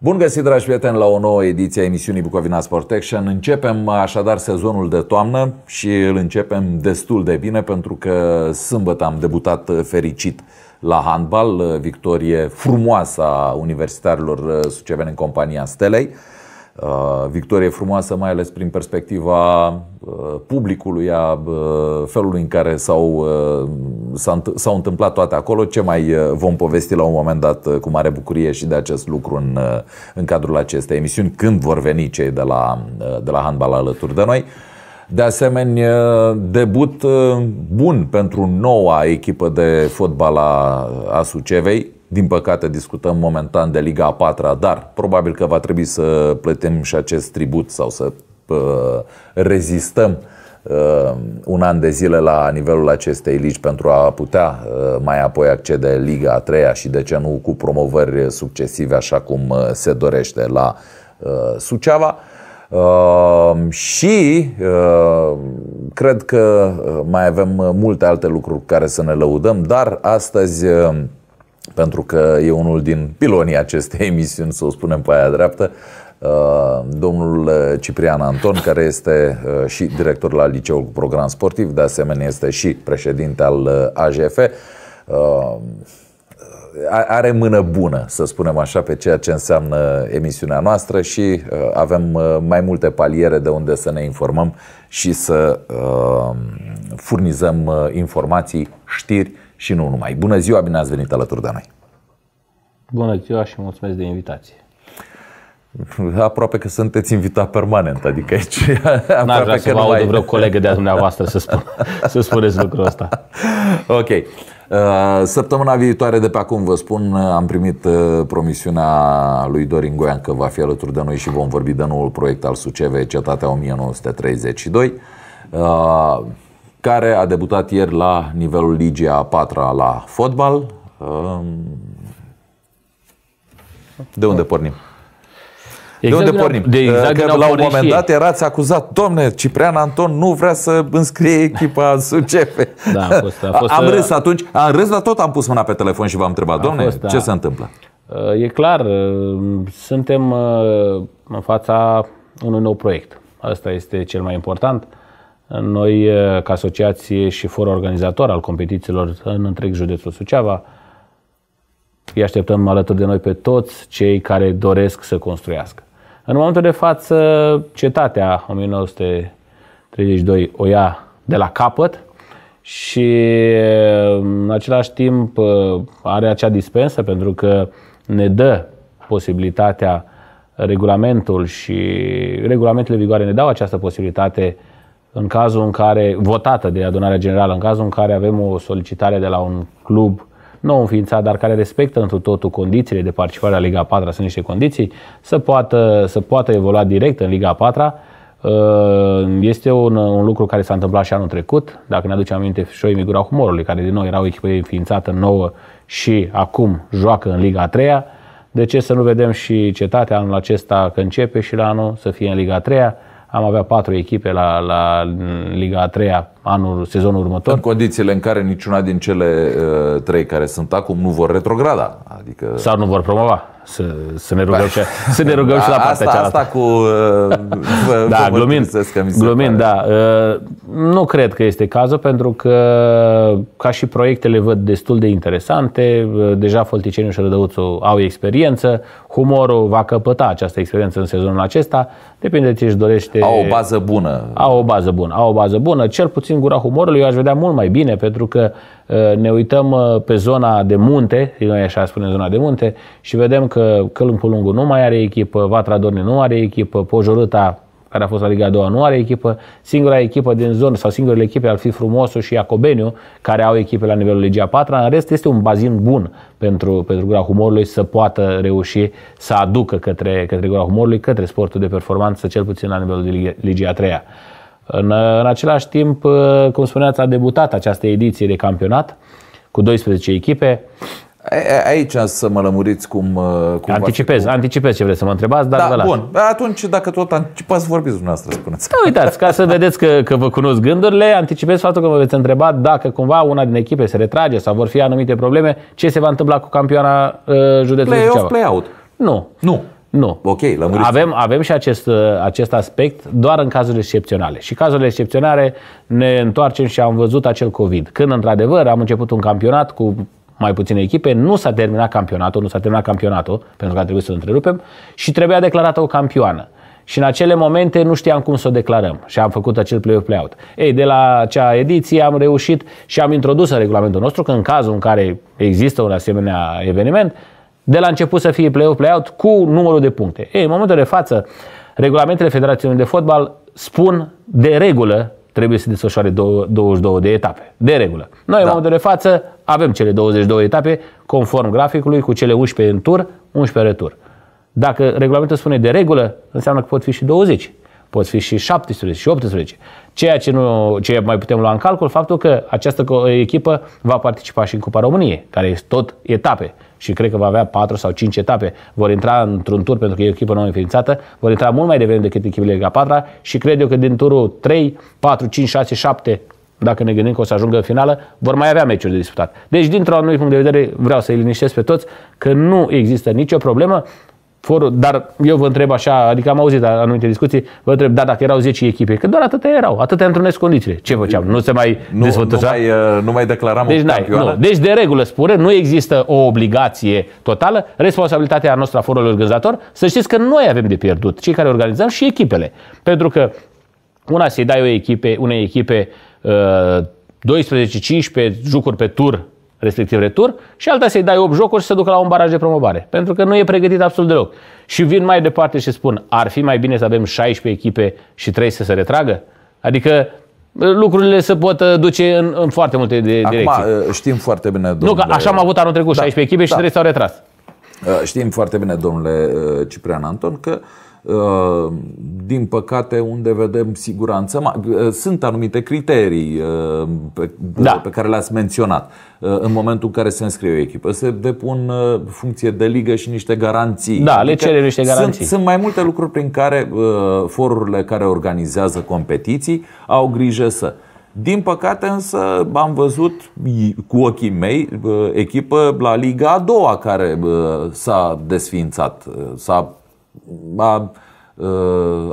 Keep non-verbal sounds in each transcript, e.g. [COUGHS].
Bun găsit, dragi prieteni, la o nouă ediție a emisiunii Bucovina Sport Action. Începem așadar sezonul de toamnă și îl începem destul de bine pentru că sâmbătă am debutat uh, fericit la handbal, uh, victorie frumoasă a universitarilor uh, suceveni în compania Stelei. Uh, victorie frumoasă, mai ales prin perspectiva uh, publicului, a uh, felului în care s-au, s-au întâmplat toate acolo. Ce mai vom povesti la un moment dat cu mare bucurie și de acest lucru în, în cadrul acestei emisiuni, când vor veni cei de la, de la handbal alături de noi. De asemenea, debut bun pentru noua echipă de fotbal a Sucevei. Din păcate discutăm momentan de Liga a patra, dar probabil că va trebui să plătim și acest tribut sau să uh, rezistăm uh, un an de zile la nivelul acestei ligi pentru a putea uh, mai apoi accede Liga a treia și de ce nu cu promovări succesive așa cum uh, se dorește la uh, Suceava. Uh, și uh, cred că uh, mai avem multe alte lucruri care să ne lăudăm, dar astăzi uh, pentru că e unul din pilonii acestei [LAUGHS] emisiuni, să o spunem pe aia dreaptă, uh, domnul uh, Ciprian Anton, care este uh, și director la Liceul cu Program Sportiv, de asemenea este și președinte al AJF. Are mână bună, să spunem așa, pe ceea ce înseamnă emisiunea noastră și avem mai multe paliere de unde să ne informăm și să furnizăm informații, știri și nu numai. Bună ziua, bine ați venit alături de noi! Bună ziua și mulțumesc de invitație! Aproape că sunteți invitat permanent, adică aici... [LAUGHS] N-aș vrea să vă aud vreo colegă de-a dumneavoastră să, spun, [LAUGHS] să spuneți lucrul ăsta. Ok. Uh, săptămâna viitoare, de pe acum, vă spun, uh, am primit uh, promisiunea lui Dorin Goian că va fi alături de noi și vom vorbi de noul proiect al SUCEVE, Cetatea 1932 care a debutat ieri la nivelul Ligii a patra la fotbal. De unde pornim? Exact de unde pornim? De exact, exact că la un moment dat erați acuzat, domne, Ciprian Anton nu vrea să înscrie echipa în Da, a fost, a fost, [LAUGHS] am a... Uh, râs atunci, am râs, dar tot am pus mâna pe telefon și v-am întrebat, domne, fost, da. a se întâmplă? Uh, e clar, uh, suntem în fața unui nou proiect. Asta este cel mai important. Noi, eh, ca asociație și for organizator al competițiilor în întreg județul Suceava, îi așteptăm alături de noi pe toți cei care doresc să construiască. În momentul de față, cetatea 1932 o ia de la capăt și în același timp eh, are acea dispensă pentru că ne dă posibilitatea, regulamentul și regulamentele vigoare ne dau această posibilitate în cazul în care, votată de adunarea generală, în cazul în care avem o solicitare de la un club nou înființat, dar care respectă întru totul condițiile de participare la Liga 4, sunt niște condiții, să poată, să poată evolua direct în Liga 4. Uh, este un, un lucru care s-a întâmplat și anul trecut, dacă ne aducem aminte, Șoi Migura Humorului, care din nou era o echipă înființată nouă și acum joacă în Liga 3 de ce să nu vedem și cetatea anul acesta că începe și la anul să fie în Liga 3 am avea patru echipe la, la Liga a treia anul, sezonul următor. În condițiile în care niciuna din cele uh, trei care sunt acum nu vor retrograda. Adică... Sau nu vor promova să, să ne rugăm, și, să ne rugăm da, și la partea asta, cealaltă. Asta cu... Uh, vă, da, vă glumind, mi se glumind da. Uh, nu cred că este cazul, pentru că uh, ca și proiectele văd destul de interesante. Deja Folticeniu și Rădăuțu au experiență. Humorul va căpăta această experiență în sezonul acesta. Depinde ce își dorește. Au o bază bună. Au o bază bună. Au o bază bună. Cel puțin gura humorului eu aș vedea mult mai bine, pentru că Eh, ne uităm eh, pe zona de munte, noi așa spunem zona de munte, și vedem că Călâmpul Lungu nu mai are echipă, Vatra Dorne nu are echipă, Pojorâta, care a fost la Liga a doua, nu are echipă. Singura echipă din zonă sau singurele echipe ar fi Frumosul și Acobeniu, care au echipe la nivelul Ligii 4. patra. În rest, este un bazin bun pentru, pentru gura humorului să poată reuși să aducă către, către gura humorului, către sportul de performanță, cel puțin la nivelul Ligii a treia. În, în același timp, uh, cum spuneați, a debutat această ediție de campionat cu 12 echipe. Aici să mă lămuriți cum, uh, cum Anticipez, cum... anticipez ce vreți să mă întrebați, dar da, vă Bun, atunci dacă tot anticipați, vorbiți dumneavoastră, spuneți. Da, uitați, ca să vedeți că, că vă cunosc gândurile, anticipez faptul că vă veți întreba dacă cumva una din echipe se retrage sau vor fi anumite probleme, ce se va întâmpla cu campioana uh, județului Play-off, play-out. Nu. Nu. Nu. Ok, lămuriți. Avem, avem și acest, uh, acest aspect doar în cazurile excepționale. Și cazurile excepționale ne întoarcem și am văzut acel COVID. Când, într-adevăr, am început un campionat cu mai puține echipe, nu s-a terminat campionatul, nu s-a terminat campionatul, pentru că a trebuit să-l întrerupem, și trebuia declarată o campioană. Și în acele momente nu știam cum să o declarăm și am făcut acel play-off play-out. Ei, de la acea ediție am reușit și am introdus în regulamentul nostru că în cazul în care există un asemenea eveniment, de la început să fie play-off, play-out cu numărul de puncte. Ei, în momentul de față, regulamentele Federațiunii de Fotbal spun de regulă trebuie să desfășoare 22 de etape. De regulă. Noi, da. în momentul de față, avem cele 22 etape conform graficului cu cele 11 în tur, 11 retur. Dacă regulamentul spune de regulă, înseamnă că pot fi și 20 pot fi și 17 și 18. Ceea ce, nu, ce mai putem lua în calcul, faptul că această echipă va participa și în Cupa României, care este tot etape și cred că va avea 4 sau 5 etape. Vor intra într-un tur pentru că e o echipă nouă înființată, vor intra mult mai devreme decât echipele Liga 4 și cred eu că din turul 3, 4, 5, 6, 7 dacă ne gândim că o să ajungă în finală, vor mai avea meciuri de disputat. Deci, dintr-un anumit punct de vedere, vreau să-i liniștesc pe toți că nu există nicio problemă forul, dar eu vă întreb așa, adică am auzit anumite discuții, vă întreb, da, dacă erau 10 echipe, că doar atâtea erau, atâtea întrunesc condițiile. Ce făceam? Nu se mai nu, Nu mai, uh, nu mai declaram deci, o nu. deci, de regulă, spune, nu există o obligație totală, responsabilitatea noastră a forului organizator, să știți că noi avem de pierdut, cei care organizăm și echipele. Pentru că una să-i dai o echipe, unei echipe uh, 12-15 jucuri pe tur respectiv retur, și alta să-i dai 8 jocuri și să ducă la un baraj de promovare. Pentru că nu e pregătit absolut deloc. Și vin mai departe și spun, ar fi mai bine să avem 16 echipe și 3 să se retragă? Adică uh, lucrurile se pot uh, duce în, în foarte multe de, Acum, direcții. Uh, știm foarte bine, domnule... Nu, că așa am avut anul trecut da, 16 echipe și da. 3 s-au retras. Știm foarte bine, domnule Ciprian Anton, că uh, Uh, din păcate, unde vedem siguranță, uh, sunt anumite criterii uh, pe, da. pe care le-ați menționat. În momentul în care se înscrie o echipă, se depun funcție de ligă și niște garanții. Da, le adică cere niște garanții. Sunt, sunt mai multe lucruri prin care forurile care organizează competiții au grijă să. Din păcate însă am văzut cu ochii mei echipă la Liga a doua care s-a desfințat, s-a a,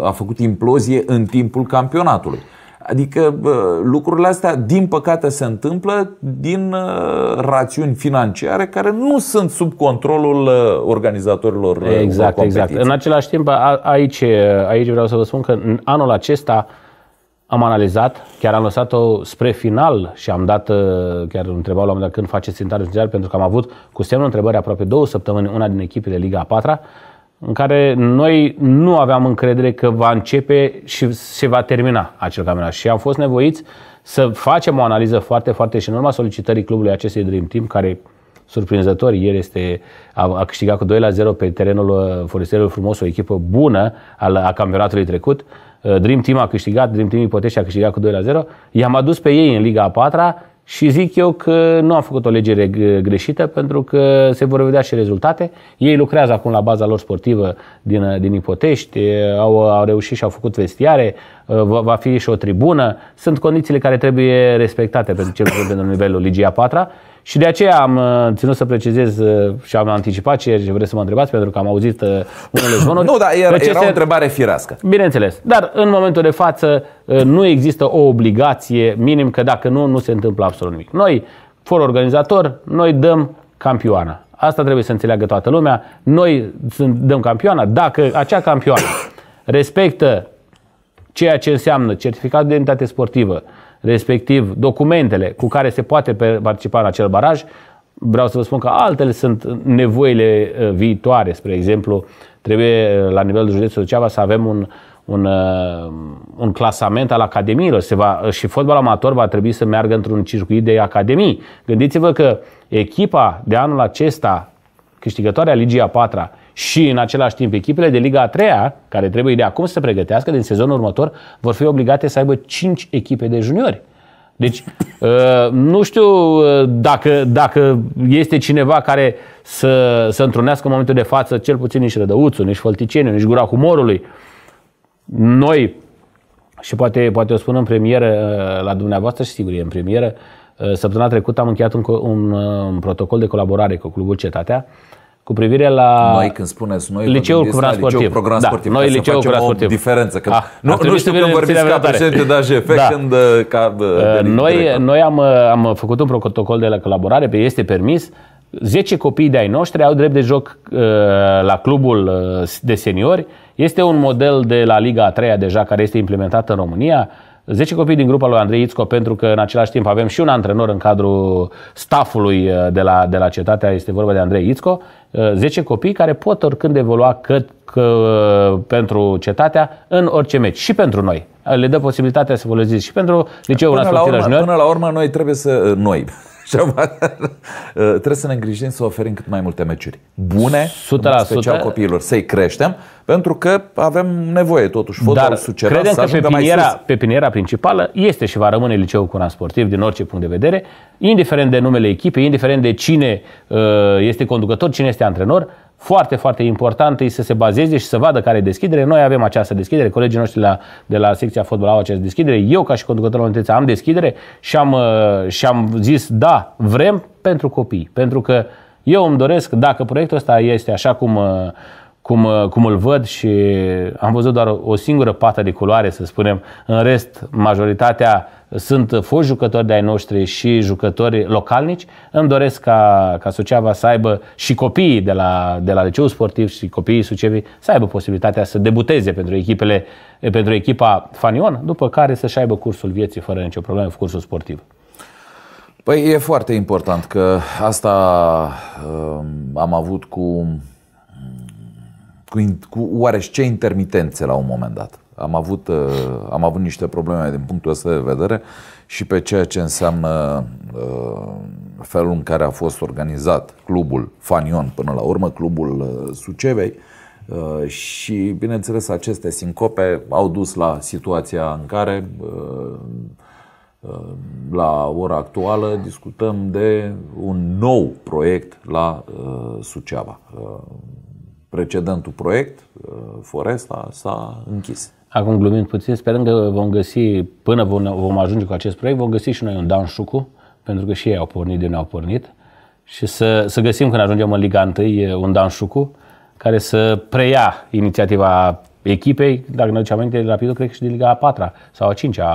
ă, a făcut implozie în timpul campionatului. Adică lucrurile astea, din păcate, se întâmplă din ă, rațiuni financiare care nu sunt sub controlul ă, organizatorilor Exact, exact. În același timp, aici, aici vreau să vă spun că în anul acesta am analizat, chiar am lăsat-o spre final și am dat, chiar întrebau la un moment dat când faceți țintare pentru că am avut cu semnul întrebări aproape două săptămâni una din echipele Liga a 4 în care noi nu aveam încredere că va începe și se va termina acel campionat. Și am fost nevoiți să facem o analiză foarte, foarte și în urma solicitării clubului acestei Dream Team, care surprinzător ieri este, a, a câștigat cu 2 la 0 pe terenul uh, Forestierului Frumos, o echipă bună al, a campionatului trecut. Uh, Dream Team a câștigat, Dream Team Ipotești a câștigat cu 2 la 0. I-am adus pe ei în Liga a 4 și zic eu că nu a făcut o legere greșită pentru că se vor vedea și rezultate. Ei lucrează acum la baza lor sportivă din, din Ipotești, au, au reușit și au făcut vestiare, uh, va, va fi și o tribună. Sunt condițiile care trebuie respectate pentru cel puțin pentru nivelul Ligia 4 și de aceea am uh, ținut să precizez uh, și am anticipat ce vreți să mă întrebați, pentru că am auzit uh, unele zvonuri. [COUGHS] nu, dar era, era o întrebare firească. Bineînțeles. Dar în momentul de față nu există o obligație minim că dacă nu, nu se întâmplă absolut nimic. Noi, for organizator, noi dăm campioana. Asta trebuie să înțeleagă toată lumea. Noi dăm campioana. Dacă acea campioană [COUGHS] respectă ceea ce înseamnă certificat de identitate sportivă, respectiv documentele cu care se poate participa în acel baraj, vreau să vă spun că altele sunt nevoile uh, viitoare. Spre exemplu, trebuie uh, la nivelul județului Suceava să avem un, un, uh, un clasament al academiilor. Se va, și fotbal amator va trebui să meargă într-un circuit de academii. Gândiți-vă că echipa de anul acesta, câștigătoarea Ligii a patra, și în același timp echipele de Liga a treia, care trebuie de acum să se pregătească din sezonul următor, vor fi obligate să aibă 5 echipe de juniori. Deci, [LAUGHS] uh, nu știu uh, dacă, dacă este cineva care să, să întrunească în momentul de față, cel puțin nici Rădăuțu, nici Fălticeniu, nici Gura Humorului. Noi, și poate, poate o spun în premieră uh, la dumneavoastră și sigur e în premieră, săptămâna trecută am încheiat un, un, un protocol de colaborare cu Clubul Cetatea, cu privire la noi, când spuneți, noi liceul cu program da, sportiv. Program da, sportiv noi liceul cu sportiv. diferență. Că ah, nu, nu știu când vorbiți ca președinte de AJF, da. când uh, ca... De, uh, uh de noi noi am, uh, am făcut un protocol de la colaborare, pe este permis, 10 copii de ai noștri au drept de joc uh, la clubul uh, de seniori. Este un model de la Liga a 3 deja care este implementat în România. 10 copii din grupa lui Andrei Ițco, pentru că în același timp avem și un antrenor în cadrul staffului de la, de la cetatea, este vorba de Andrei Ițco, 10 uh, copii care pot oricând evolua cât, că, uh, pentru cetatea în orice meci și pentru noi. Uh, le dă posibilitatea să folosiți și pentru liceul până la, urmă, până la urmă noi trebuie să... Noi, [LAUGHS] trebuie să ne îngrijim să oferim cât mai multe meciuri bune, 100%, special copiilor, să-i creștem pentru că avem nevoie totuși fotbal Dar credem să că pe piniera, principală este și va rămâne liceul cu un sportiv din orice punct de vedere, indiferent de numele echipei, indiferent de cine uh, este conducător, cine este antrenor, foarte, foarte important e să se bazeze și să vadă care e deschidere. Noi avem această deschidere, colegii noștri la, de la secția fotbal au această deschidere. Eu, ca și conducător la am deschidere și am, uh, și am zis, da, vrem pentru copii. Pentru că eu îmi doresc, dacă proiectul ăsta este așa cum uh, cum, uh, cum îl văd și am văzut doar o singură pată de culoare, să spunem. În rest, majoritatea sunt foști jucători de-ai noștri și jucători localnici. Îmi doresc ca, ca Suceava să aibă și copiii de la, de la liceul sportiv și copiii Sucevii să aibă posibilitatea să debuteze pentru, echipele, pentru echipa Fanion, după care să-și aibă cursul vieții fără nicio problemă, cursul sportiv. Păi e foarte important că asta um, am avut cu cu, cu oareși ce intermitențe la un moment dat. Am avut, uh, am avut niște probleme din punctul ăsta de vedere și pe ceea ce înseamnă uh, felul în care a fost organizat clubul Fanion până la urmă, clubul uh, Sucevei, și, bineînțeles, aceste sincope au dus la situația în care, la ora actuală, discutăm de un nou proiect la Suceava precedentul proiect, uh, Foresta, s-a închis. Acum glumind puțin, sperăm că vom găsi, până vom ajunge cu acest proiect, vom găsi și noi un Dan Șucu, pentru că și ei au pornit de ne-au pornit, și să, să găsim când ajungem în Liga 1 un Dan Șucu care să preia inițiativa echipei, dacă ne aduce aminte rapidul, cred că și de Liga a 4 sau a 5 a,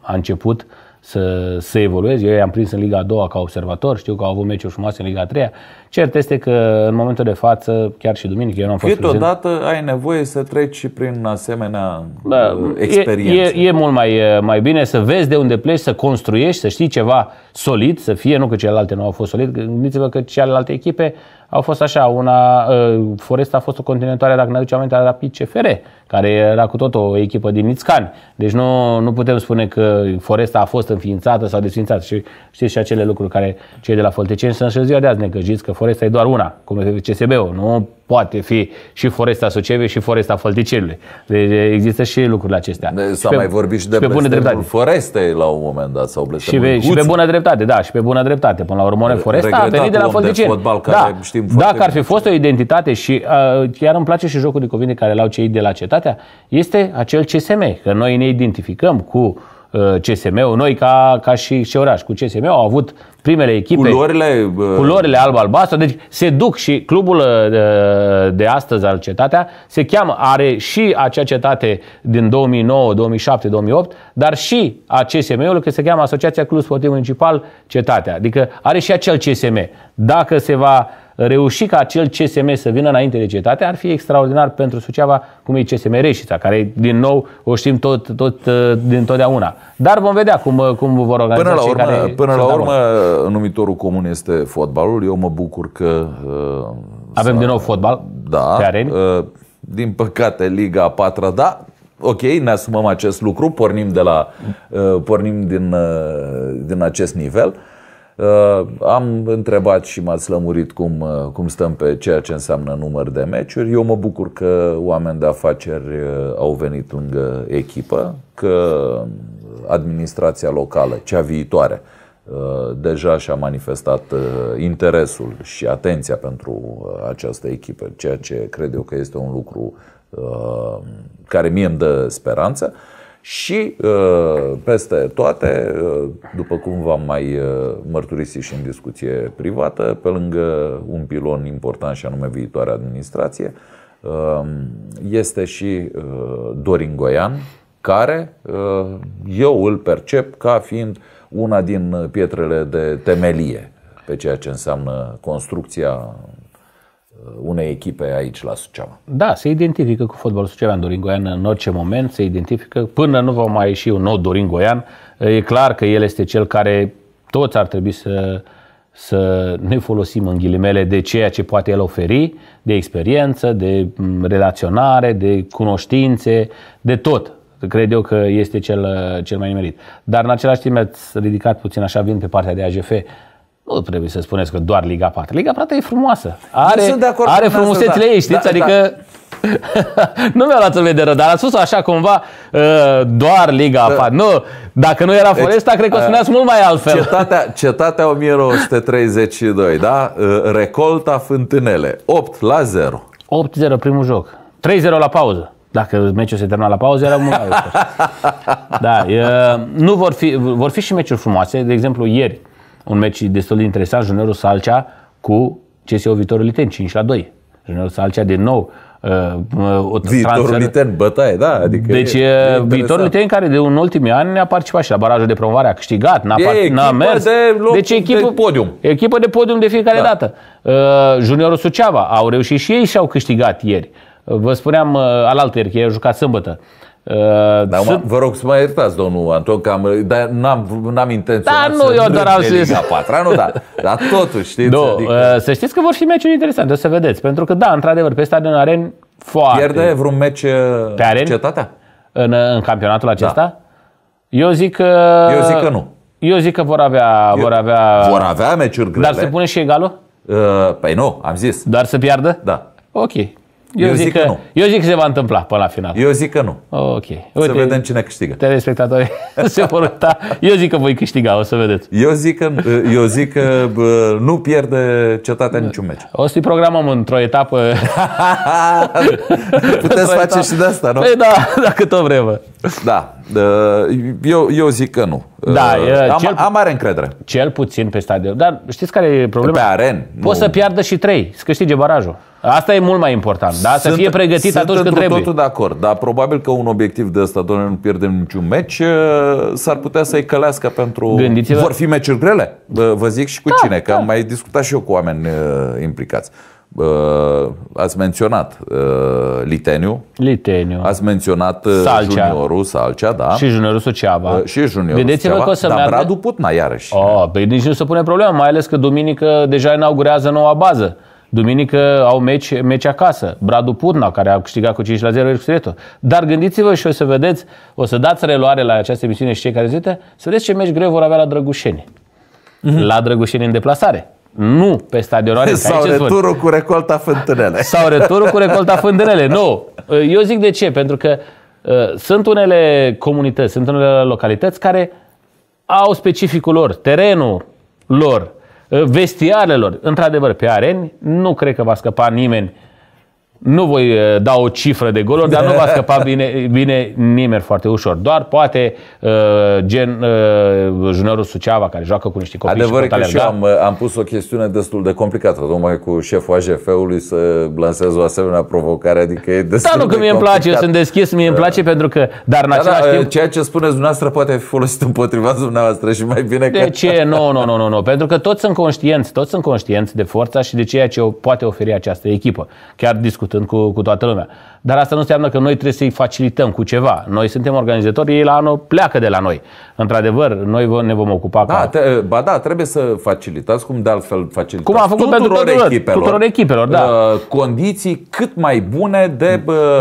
a început, să, să evolueze. Eu i-am prins în Liga 2 ca observator, știu că au avut meciuri frumoase în Liga 3. Cert este că în momentul de față, chiar și duminică, eu nu am fost Câteodată ai nevoie să treci prin asemenea da, experiență. Uh, e, e, e mult mai, mai bine să vezi de unde pleci, să construiești, să știi ceva solid, să fie, nu că celelalte nu au fost solid, gândiți-vă că celelalte echipe au fost așa, una, uh, Foresta a fost o continentare, dacă ne aducem aminte, a Rapid CFR, care era cu tot o echipă din Nițcani. Deci nu, nu putem spune că Foresta a fost înființată sau desfințată. Și știți și acele lucruri care cei de la Folteceni sunt și ziua de azi necăjiți, că Foresta e doar una, cum e CSB-ul. Nu poate fi și Foresta Socevei și Foresta Fălticelului. Deci există și lucrurile acestea. s-a pe, mai vorbit și de și pe bună dreptate. Forestei la un moment dat sau și pe, și pe bună dreptate, da, și pe bună dreptate. Până la urmă, Foresta a venit de la De fotbal da, știm dacă ar fi fost o identitate și uh, chiar îmi place și jocul de cuvinte care l-au cei de la cetatea, este acel CSM, că noi ne identificăm cu uh, Uh, CSM-ul. Noi, ca, ca și, și oraș, cu CSM-ul au avut primele echipe. Culorile, uh... culorile alb-albastru. Deci se duc și clubul uh, de, de astăzi al cetatea se cheamă, are și acea cetate din 2009, 2007, 2008, dar și a CSM-ului, că se cheamă Asociația Club Sportiv Municipal Cetatea. Adică are și acel CSM. Dacă se va reuși ca acel CSM să vină înainte de cetate ar fi extraordinar pentru Suceava, cum e CSM Reșița, care din nou o știm tot, tot uh, din totdeauna. Dar vom vedea cum, uh, cum vor organiza până la urmă, care Până la urmă, numitorul comun este fotbalul. Eu mă bucur că... Uh, Avem din nou fotbal da, pe areni. Uh, din păcate, Liga 4 da, ok, ne asumăm acest lucru, pornim, de la, uh, pornim din, uh, din acest nivel. Uh, Uh, am întrebat și m-ați lămurit cum, uh, cum stăm pe ceea ce înseamnă număr de meciuri. Eu mă bucur că oameni de afaceri uh, au venit lângă echipă, că administrația locală, cea viitoare, deja și-a manifestat interesul și atenția pentru această echipă, ceea ce cred eu că este un lucru care mie îmi dă speranță și uh, peste toate, uh, după cum v-am mai uh, mărturisit și în discuție privată, pe lângă un pilon important și anume viitoarea administrație, um, este și Dorin Goian, care eu îl percep ca fiind una din pietrele de temelie pe ceea ce înseamnă construcția Uh, unei echipe aici la Suceava. Da, se identifică cu fotbalul în Dorin Goian în orice moment, se identifică până nu va mai ieși un nou Dorin Goian. Uh, e clar că el este cel care toți ar trebui să, să ne folosim în ghilimele de ceea ce poate el oferi, de experiență, de mm, relaționare, de cunoștințe, de tot. Cred eu că este cel, uh, cel mai nimerit. Dar în același timp ați ridicat puțin așa, vin pe partea de AGF, nu trebuie să spuneți că doar Liga 4. Liga 4 e frumoasă. Are, sunt de acord are frumusețile da. ei, știți? Da, adică da. [LAUGHS] nu mi-a luat în vedere, dar a spus așa cumva uh, doar Liga 4. Da. Nu, dacă nu era deci, Foresta, deci, cred că o uh, spuneați mult mai altfel. Cetatea, [LAUGHS] cetatea 1932, da? Uh, recolta Fântânele. 8 la 0. 8-0 primul joc. 3-0 la pauză. Dacă meciul se termina la pauză, era mult mai [LAUGHS] da, e, nu vor fi, vor fi și meciuri frumoase. De exemplu, ieri, un meci destul de interesant, Juniorul Salcea cu CSU vitorul Liten, 5 la 2. Juniorul Salcea din nou uh, uh o Viitorul Liten, bătaie, da. Adică deci, e, viitorul Liten care de un ultimii ani a participat și la barajul de promovare, a câștigat, n-a, e part, n-a mers. De loc deci echipă, de podium. Echipă de podium de fiecare da. dată. Uh, juniorul Suceava au reușit și ei și au câștigat ieri. Uh, vă spuneam uh, alaltă ieri că ei au jucat sâmbătă. Uh, da, sunt... Vă rog să mă iertați, domnul Anton, că am, dar n-am, n-am intenționat da, nu, să eu doar am zis. Liga 4 nu, da, dar totuși, știți? Nu, adică... Eh, să știți că vor fi meciuri interesante, o să vedeți. Pentru că, da, într-adevăr, pe stadion Aren, foarte... Pierde vreun meci eh, pe aren? cetatea? În, eh, în campionatul da. acesta? Da. Eu zic că... Eu zic că nu. Eu zic că vor avea... Eu... Vor avea, vor avea meciuri grele. Dar se pune și egalul? Uh, păi nu, am zis. Dar să piardă? Da. Ok. Eu, eu zic, zic că, că nu. Eu zic că se va întâmpla până la final. Eu zic că nu. Ok. Uite, să vedem cine câștigă. Telespectatorii [LAUGHS] se vor uita. Eu zic că voi câștiga, o să vedeți. Eu zic că, eu zic că nu pierde cetatea niciun meci. O să-i programăm într-o etapă. [LAUGHS] Puteți într-o face etapă. și de asta, nu? Păi da, [LAUGHS] dacă tot vrem. Da. Da. Uh, eu, eu zic că nu. Da, uh, am, cel, am mare încredere. Cel puțin pe stadion. Dar știți care e problema? Pe aren. Poți nu. să piardă și trei, să câștige barajul. Asta e mult mai important, da? Să sunt, fie pregătit sunt atunci când trebuie. totul de acord, dar probabil că un obiectiv de ăsta, doamne, nu pierdem niciun meci, uh, s-ar putea să-i călească pentru... Gândiți-vă. Vor fi meciuri grele, vă zic și cu da, cine, că da. am mai discutat și eu cu oameni implicați. Uh, ați menționat uh, Liteniu. Liteniu. Ați menționat uh, Salcea. juniorul Salcea, da. Și juniorul Suceava. Și juniorul vedeți Suceava. că o să Dar meargă... Radu Putna iarăși. Oh, pe păi nici nu se pune problema, mai ales că duminică deja inaugurează noua bază. Duminică au meci, meci acasă. Bradu Putna care a câștigat cu 5 la 0 Extrieto. Dar gândiți-vă și o să vedeți, o să dați reluare la această emisiune și cei care zice, să vedeți ce meci greu vor avea la Drăgușeni. Mm-hmm. La Drăgușeni în deplasare nu pe stadionul Arena. Sau Aici returul spun. cu recolta fântânele. Sau returul cu recolta fântânele, nu. Eu zic de ce, pentru că uh, sunt unele comunități, sunt unele localități care au specificul lor, terenul lor, uh, vestiarele lor. Într-adevăr, pe areni nu cred că va scăpa nimeni nu voi eh, da o cifră de goluri, dar nu va scăpa [LAUGHS] bine, bine nimeni foarte ușor. Doar poate uh, gen uh, juniorul Suceava, care joacă cu niște copii Adevăr și că și eu am, am pus o chestiune destul de complicată, tocmai cu șeful AJF-ului să lansez o asemenea provocare, adică e da, destul Da, nu că mie îmi place, eu sunt deschis, mie îmi place da. pentru că, dar în da, da același da, timp... Ceea ce spuneți dumneavoastră poate fi folosit împotriva dumneavoastră și mai bine de că... De ce? Nu, nu, nu, nu, nu, pentru că toți sunt conștienți, toți sunt conștienți de forța și de ceea ce o poate oferi această echipă. Chiar discutăm discutând cu, cu toată lumea. Dar asta nu înseamnă că noi trebuie să-i facilităm cu ceva. Noi suntem organizatori, ei la anul pleacă de la noi. Într-adevăr, noi ne vom ocupa da, ca... Te, ba da, trebuie să facilitați, cum de altfel facilitați cum a făcut tuturor, pentru tuturor, echipelor, tuturor echipelor da. Uh, condiții cât mai bune de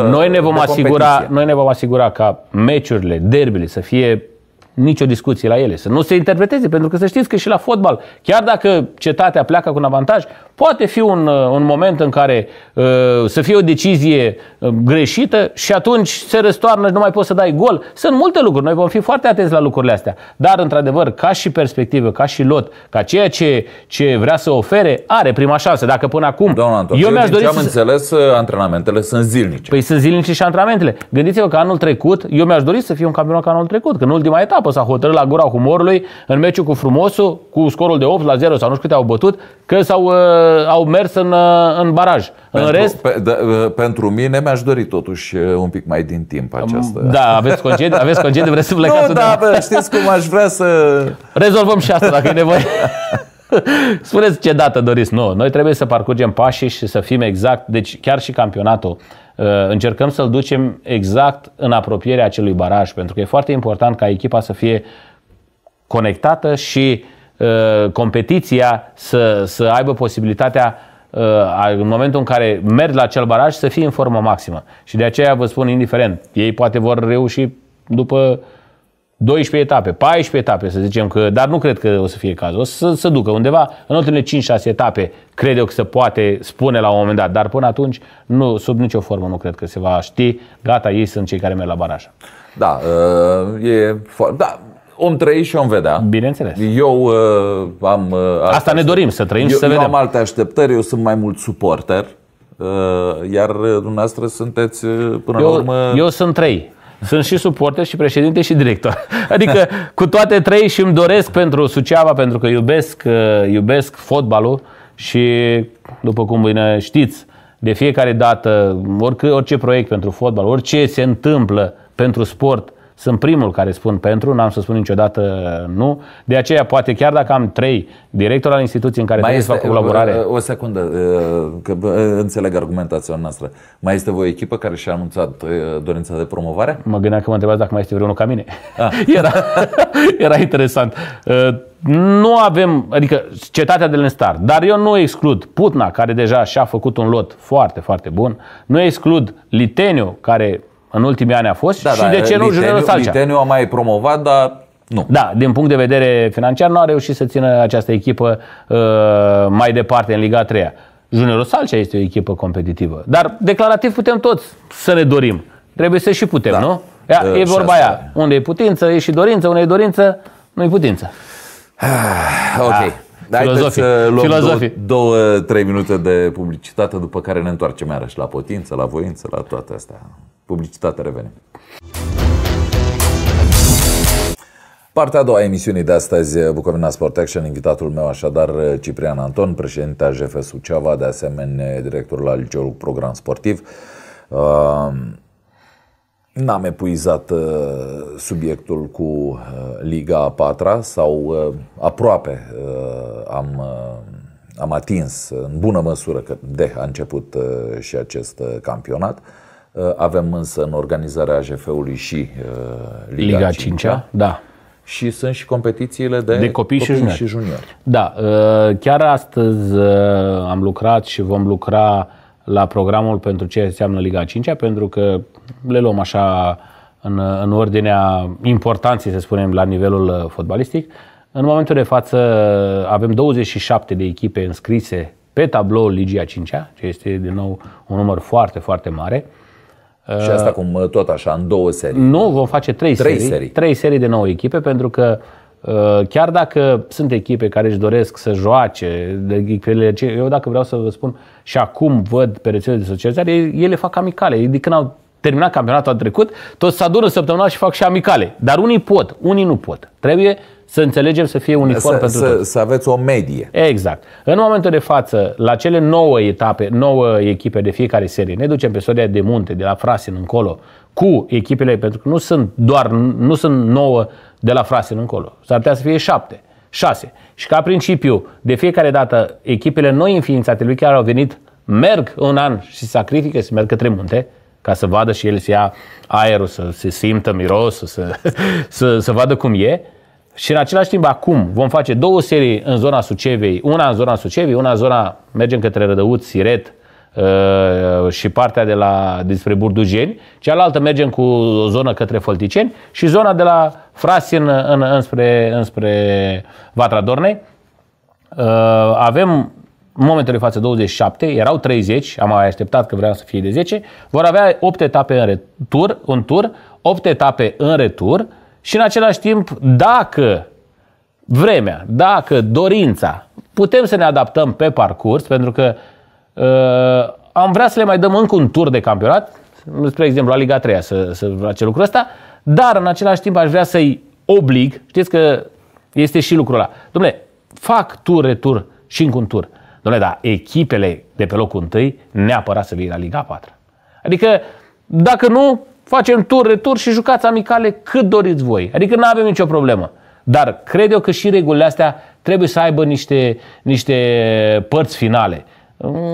Noi ne vom, asigura, noi ne vom asigura ca meciurile, derbile să fie nicio discuție la ele, să nu se interpreteze, pentru că să știți că și la fotbal, chiar dacă cetatea pleacă cu un avantaj, poate fi un, uh, un moment în care uh, să fie o decizie uh, greșită și atunci se răstoarnă și nu mai poți să dai gol. Sunt multe lucruri, noi vom fi foarte atenți la lucrurile astea, dar într-adevăr, ca și perspectivă, ca și lot, ca ceea ce, ce vrea să ofere, are prima șansă. Dacă până acum... Doamna Anto, eu, mi-aș dori am să... înțeles, uh, antrenamentele sunt zilnice. Păi sunt zilnice și antrenamentele. Gândiți-vă că anul trecut, eu mi-aș dori să fiu un campionat ca anul trecut, că în ultima etapă etapă s-a hotărât la gura humorului în meciul cu Frumosul, cu scorul de 8 la 0 sau nu știu câte au bătut, că s-au, uh, au mers în, uh, în baraj. Pentru, în rest... Pe, uh, pentru mine mi-aș dori totuși uh, un pic mai din timp această... Da, aveți concediu, aveți concediu, vreți să [LAUGHS] plecați? Nu, da, bă, știți cum aș vrea să... Rezolvăm și asta dacă e nevoie. [LAUGHS] Spuneți ce dată doriți. Nu, noi trebuie să parcurgem pașii și să fim exact. Deci chiar și campionatul Uh, încercăm să-l ducem exact în apropierea acelui baraj, pentru că e foarte important ca echipa să fie conectată și uh, competiția să, să aibă posibilitatea uh, în momentul în care merg la acel baraj să fie în formă maximă. Și de aceea vă spun indiferent, ei poate vor reuși după 12 etape, 14 etape, să zicem că, dar nu cred că o să fie cazul. O să se ducă undeva în ultimele 5-6 etape, cred eu că se poate spune la un moment dat, dar până atunci, nu, sub nicio formă nu cred că se va ști. Gata, ei sunt cei care merg la baraj. Da, uh, e foarte... Da, om trăi și om vedea. Bineînțeles. Eu uh, am... Uh, asta, asta ne dorim, să trăim eu, și să eu vedem. Eu am alte așteptări, eu sunt mai mult suporter, uh, iar dumneavoastră sunteți uh, până eu, la urmă... Eu sunt trei. Sunt și suporter și președinte și director. [LAUGHS] Adică cu toate trei și îmi doresc pentru Suceava, pentru că iubesc, uh, iubesc fotbalul și, după cum bine știți, de fiecare dată, orice, orice proiect pentru fotbal, orice se întâmplă pentru sport, sunt primul care spun pentru, n-am să spun niciodată nu. De aceea, poate chiar dacă am trei directori al instituției în care mai trebuie este, să fac colaborare... O secundă, uh, că înțeleg argumentația noastră. Mai este o echipă care și-a anunțat uh, dorința de promovare? Mă gândeam că mă întrebați dacă mai este vreunul ca mine. Ah. [LAUGHS] Era, [LAUGHS] era interesant. Uh, nu avem, adică cetatea de Lenstar, dar eu nu exclud Putna, care deja și-a făcut un lot foarte, foarte bun. Nu exclud Liteniu, care în ultimii ani a fost da, și da, de ce nu Julianul Salcea. Liteniu a mai promovat, dar nu. Da, din punct de vedere financiar nu a reușit să țină această echipă uh, mai departe în Liga 3 Juniorul Salcea este o echipă competitivă. Dar declarativ putem toți să ne dorim. Trebuie să și putem, da. nu? Ia, uh, e vorba aia. Unde e putință, e și dorință. Unde e dorință, nu e putință. Ah, ok. Da. Da, filozofii. să luăm filozofii. Două, două, trei minute de publicitate, după care ne întoarcem iarăși la potință, la voință, la toate astea. Publicitate, revenim. Partea a doua a emisiunii de astăzi, Bucovina Sport Action, invitatul meu așadar Ciprian Anton, președinte a JF Suceava, de asemenea directorul al liceului Program Sportiv. Uh, N-am epuizat uh, subiectul cu uh, Liga a patra sau uh, aproape am, am atins în bună măsură că de a început și acest campionat. Avem însă în organizarea AJF-ului și Liga, Liga 5 da. Și sunt și competițiile de, de copii, copii și, juniori. și juniori. Da, chiar astăzi am lucrat și vom lucra la programul pentru ce înseamnă Liga 5 pentru că le luăm așa în, în ordinea importanței, să spunem, la nivelul uh, fotbalistic. În momentul de față avem 27 de echipe înscrise pe tablou Ligia 5 ce este din nou un număr foarte, foarte mare. Și asta cum uh, tot așa, în două serii. Nu, vom face trei, trei serii, serii. Trei serii de nouă echipe, pentru că uh, chiar dacă sunt echipe care își doresc să joace, eu dacă vreau să vă spun și acum văd pe rețelele de socializare, ele fac amicale. De când au terminat campionatul a trecut, toți se adună săptămâna și fac și amicale. Dar unii pot, unii nu pot. Trebuie să înțelegem să fie uniform să, pentru să, toți. Să aveți o medie. Exact. În momentul de față, la cele nouă etape, nouă echipe de fiecare serie, ne ducem pe Soria de Munte, de la Frasin încolo, cu echipele, pentru că nu sunt doar, nu sunt nouă de la Frasin încolo. S-ar putea să fie șapte, șase. Și ca principiu, de fiecare dată, echipele noi înființate, lui care au venit, merg un an și sacrifică să merg către munte, ca să vadă și el să ia aerul, să se simtă mirosul, să, [LAUGHS] să, să vadă cum e. Și în același timp, acum, vom face două serii în zona Sucevei, una în zona Sucevei, una în zona, mergem către Rădăuț, Siret, uh, și partea de la despre Burdujeni, cealaltă mergem cu o zonă către Fălticeni și zona de la Frasin în, în, înspre, înspre Vatra Dornei. Uh, avem în momentul de față 27, erau 30, am mai așteptat că vreau să fie de 10, vor avea 8 etape în retur, un tur, 8 etape în retur și în același timp, dacă vremea, dacă dorința, putem să ne adaptăm pe parcurs, pentru că uh, am vrea să le mai dăm încă un tur de campionat, spre exemplu la Liga 3 să, să face lucrul ăsta, dar în același timp aș vrea să-i oblig, știți că este și lucrul ăla, Dom'le, fac tur, retur și încă un tur. Dom'le, dar echipele de pe locul întâi neapărat să vii la Liga 4. Adică, dacă nu, facem tur, retur și jucați amicale cât doriți voi. Adică nu avem nicio problemă. Dar cred eu că și regulile astea trebuie să aibă niște, niște părți finale.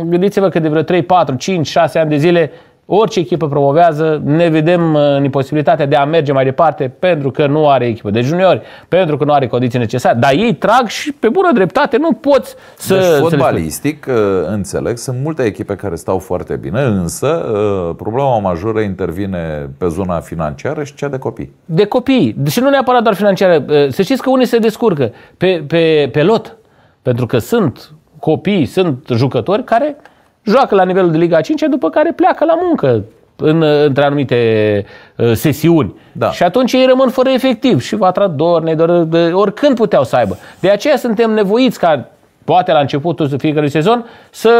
Gândiți-vă că de vreo 3, 4, 5, 6 ani de zile Orice echipă promovează, ne vedem uh, în posibilitatea de a merge mai departe pentru că nu are echipă de juniori, pentru că nu are condiții necesare, dar ei trag și pe bună dreptate nu poți să... Deci, fotbalistic, să uh, înțeleg, sunt multe echipe care stau foarte bine, însă uh, problema majoră intervine pe zona financiară și cea de copii. De copii, Și deci nu neapărat doar financiară, să știți că unii se descurcă pe, pe, pe lot, pentru că sunt copii, sunt jucători care joacă la nivelul de Liga 5, după care pleacă la muncă în, între anumite uh, sesiuni. Da. Și atunci ei rămân fără efectiv și va Vadrador, Nedor, oricând puteau să aibă. De aceea suntem nevoiți ca poate la începutul fiecărui sezon, să,